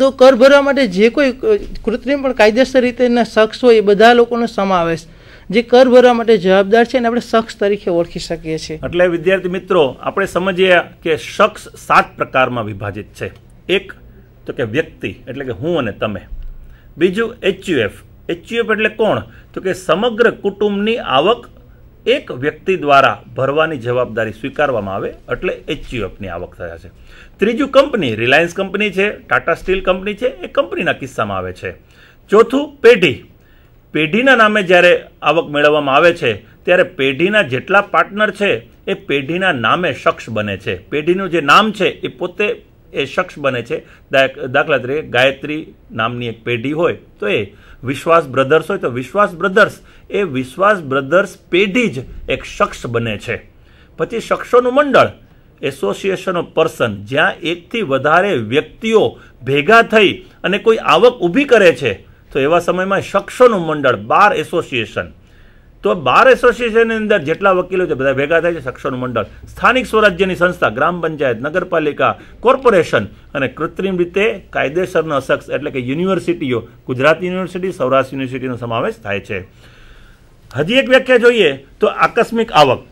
તો કર ભરવા માટે જે કોઈ કૃત્રિમ પણ કાયદેસર રીતે શખ્સ હોય એ બધા લોકોનો સમાવેશ જે કર ભરવા માટે જવાબદાર છે એને આપણે શખ્સ તરીકે ઓળખી શકીએ છીએ એટલે વિદ્યાર્થી મિત્રો આપણે સમજીએ કે શખ્સ સાત પ્રકારમાં વિભાજિત છે એક તો કે વ્યક્તિ એટલે કે હું અને તમે બીજું એચયુએફ એચયુએફ એટલે કોણ તો કે સમગ્ર કુટુંબની આવક એક વ્યક્તિ દ્વારા ભરવાની જવાબદારી સ્વીકારવામાં આવે એટલે એચયુએફની આવક થયા છે ત્રીજું કંપની રિલાયન્સ કંપની છે ટાટા સ્ટીલ કંપની છે એ કંપનીના કિસ્સામાં આવે છે ચોથું પેઢી પેઢીના નામે જ્યારે આવક મેળવવામાં આવે છે ત્યારે પેઢીના જેટલા પાર્ટનર છે એ પેઢીના નામે શખ્સ બને છે પેઢીનું જે નામ છે એ પોતે એ શખ્સ બને છે દાખલા તરીકે ગાયત્રી નામની એક પેઢી હોય તો એ વિશ્વાસ બ્રધર્સ હોય તો વિશ્વાસ બ્રધર્સ એ વિશ્વાસ બ્રધર્સ પેઢી જ એક શખ્સ બને છે પછી શખ્સોનું મંડળ એસોસિએશન ઓફ પર્સન જ્યાં એકથી વધારે વ્યક્તિઓ ભેગા થઈ અને કોઈ આવક ઊભી કરે છે તો એવા સમયમાં શખ્સોનું મંડળ બાર એસોસિએશન તો બાર એસોસિએશનની અંદર જેટલા વકીલો છે બધા ભેગા થાય છે શખ્સોનું મંડળ સ્થાનિક સ્વરાજ્યની સંસ્થા ગ્રામ પંચાયત નગરપાલિકા કોર્પોરેશન અને કૃત્રિમ રીતે કાયદેસરનો શખ્સ એટલે કે યુનિવર્સિટીઓ ગુજરાત યુનિવર્સિટી સૌરાષ્ટ્ર યુનિવર્સિટીનો સમાવેશ થાય છે હજી એક વ્યાખ્યા જોઈએ તો આકસ્મિક આવક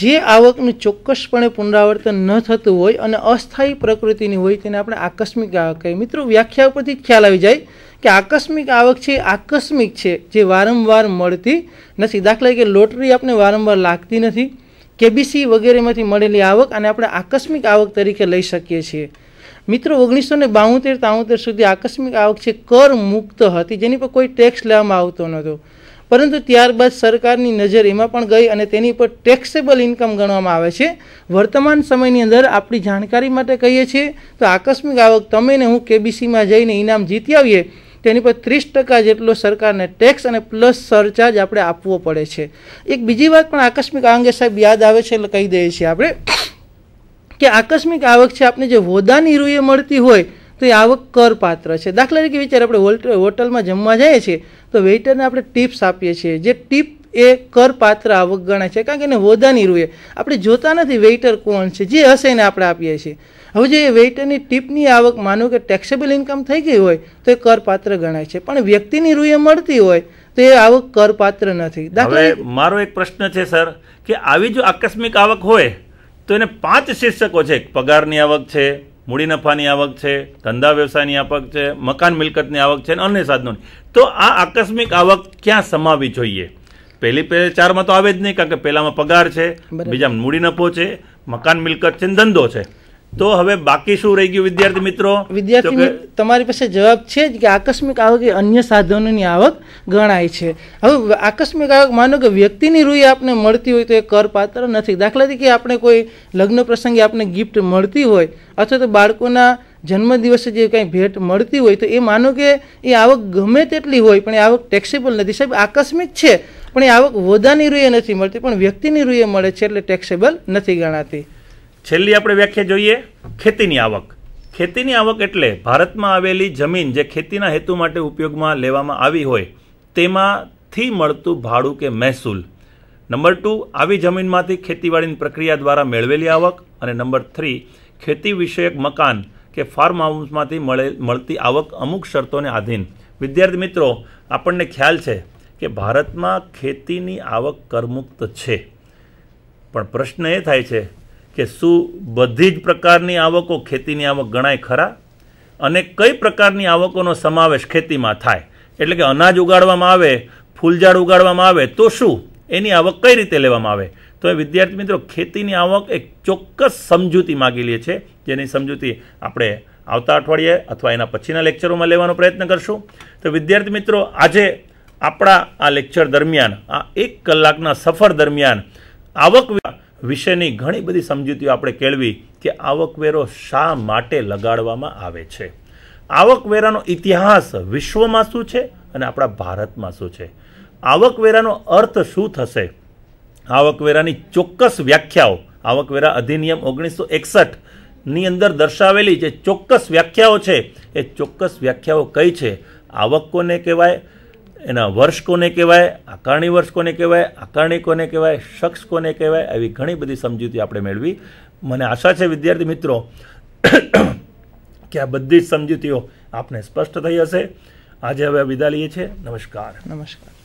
જે આવકનું ચોક્કસપણે પુનરાવર્તન ન થતું હોય અને અસ્થાયી પ્રકૃતિની હોય તેને આપણે આકસ્મિક આવક કહીએ મિત્રો વ્યાખ્યા ઉપરથી ખ્યાલ આવી જાય કે આકસ્મિક આવક છે આકસ્મિક છે જે વારંવાર મળતી નથી દાખલા કે લોટરી આપણે વારંવાર લાગતી નથી કેબીસી વગેરેમાંથી મળેલી આવક અને આપણે આકસ્મિક આવક તરીકે લઈ શકીએ છીએ મિત્રો ઓગણીસો ને બાઉતેર તાઉતેર સુધી આકસ્મિક આવક છે કર મુક્ત હતી જેની પર કોઈ ટેક્સ લેવામાં આવતો નહોતો પરંતુ ત્યારબાદ સરકારની નજર એમાં પણ ગઈ અને તેની પર ટેક્સેબલ ઇન્કમ ગણવામાં આવે છે વર્તમાન સમયની અંદર આપણી જાણકારી માટે કહીએ છીએ તો આકસ્મિક આવક તમે ને હું કેબીસીમાં જઈને ઇનામ જીતી આવીએ તેની પર ત્રીસ ટકા જેટલો સરકારને ટેક્સ અને પ્લસ સરચાર્જ આપણે આપવો પડે છે એક બીજી વાત પણ આકસ્મિક આ અંગે સાહેબ યાદ આવે છે એટલે કહી દઈએ છીએ આપણે કે આકસ્મિક આવક છે આપણે જે હોદાની રૂએ મળતી હોય તો એ આવક કરપાત્ર છે દાખલા તરીકે વિચારે આપણે હોટલમાં જમવા જઈએ છીએ તો વેઇટરને આપણે ટિપ્સ આપીએ છીએ જે ટીપ એ કરપાત્ર આવક ગણાય છે કારણ કે એને હોદાની રૂએ આપણે જોતા નથી વેઇટર કોણ છે જે હશે એને આપણે આપીએ છીએ હવે જે વેઇટરની ટીપની આવક માનો કે ટેક્સેબલ ઇન્કમ થઈ ગઈ હોય તો એ કરપાત્ર ગણાય છે પણ વ્યક્તિની રૂએ મળતી હોય તો એ આવક કરપાત્ર નથી દાખલા મારો એક પ્રશ્ન છે સર કે આવી જો આકસ્મિક આવક હોય તો એને પાંચ શીર્ષકો છે પગારની આવક છે મૂડી નફાની આવક છે ધંધા વ્યવસાયની આવક છે મકાન મિલકતની આવક છે અને અન્ય સાધનોની તો આ આકસ્મિક આવક ક્યાં સમાવી જોઈએ પહેલી પહેલી ચારમાં તો આવે જ નહીં કારણ કે પહેલામાં પગાર છે બીજા મૂડી નફો છે મકાન મિલકત છે ધંધો છે તો હવે બાકી શું રહી ગયું વિદ્યાર્થી મિત્રો વિદ્યાર્થી તમારી પાસે જવાબ છે જ કે આકસ્મિક આવક એ અન્ય સાધનોની આવક ગણાય છે હવે આકસ્મિક આવક માનો કે વ્યક્તિની રૂઈ આપને મળતી હોય તો એ કરપાત્ર નથી દાખલા તરીકે આપણે કોઈ લગ્ન પ્રસંગે આપને ગિફ્ટ મળતી હોય અથવા તો બાળકોના જન્મદિવસે જે કંઈ ભેટ મળતી હોય તો એ માનો કે એ આવક ગમે તેટલી હોય પણ એ આવક ટેક્સેબલ નથી સાહેબ આકસ્મિક છે પણ એ આવક વધાની રૂએ નથી મળતી પણ વ્યક્તિની રૂએ મળે છે એટલે ટેક્સેબલ નથી ગણાતી છેલ્લી આપણે વ્યાખ્યા જોઈએ ખેતીની આવક ખેતીની આવક એટલે ભારતમાં આવેલી જમીન જે ખેતીના હેતુ માટે ઉપયોગમાં લેવામાં આવી હોય તેમાંથી મળતું ભાડું કે મહેસૂલ નંબર ટુ આવી જમીનમાંથી ખેતીવાડીની પ્રક્રિયા દ્વારા મેળવેલી આવક અને નંબર થ્રી ખેતી વિષયક મકાન કે ફાર્મ હાઉસમાંથી મળે મળતી આવક અમુક શરતોને આધીન વિદ્યાર્થી મિત્રો આપણને ખ્યાલ છે કે ભારતમાં ખેતીની આવક કરમુક્ત છે પણ પ્રશ્ન એ થાય છે કે શું બધી જ પ્રકારની આવકો ખેતીની આવક ગણાય ખરા અને કઈ પ્રકારની આવકોનો સમાવેશ ખેતીમાં થાય એટલે કે અનાજ ઉગાડવામાં આવે ફૂલઝાડ ઉગાડવામાં આવે તો શું એની આવક કઈ રીતે લેવામાં આવે તો એ વિદ્યાર્થી મિત્રો ખેતીની આવક એક ચોક્કસ સમજૂતી માગી લે છે જેની સમજૂતી આપણે આવતા અઠવાડિયે અથવા એના પછીના લેક્ચરોમાં લેવાનો પ્રયત્ન કરશું તો વિદ્યાર્થી મિત્રો આજે આપણા આ લેક્ચર દરમિયાન આ એક કલાકના સફર દરમિયાન આવક વિશેની ઘણી બધી સમજૂતીઓ આપણે કેળવી કે આવકવેરો શા માટે લગાડવામાં આવે છે આવકવેરાનો ઇતિહાસ વિશ્વમાં શું છે અને આપણા ભારતમાં શું છે આવકવેરાનો અર્થ શું થશે આવકવેરાની ચોક્કસ વ્યાખ્યાઓ આવકવેરા અધિનિયમ ઓગણીસો એકસઠની અંદર દર્શાવેલી જે ચોક્કસ વ્યાખ્યાઓ છે એ ચોક્કસ વ્યાખ્યાઓ કઈ છે આવક કોને કહેવાય એના વર્ષ કોને કહેવાય આકારણી વર્ષ કોને કહેવાય આકારણી કોને કહેવાય શખ્સ કોને કહેવાય આવી ઘણી બધી સમજૂતી આપણે મેળવી મને આશા છે વિદ્યાર્થી મિત્રો કે આ બધી જ સમજૂતીઓ આપને સ્પષ્ટ થઈ હશે આજે હવે વિદા લઈએ છીએ નમસ્કાર નમસ્કાર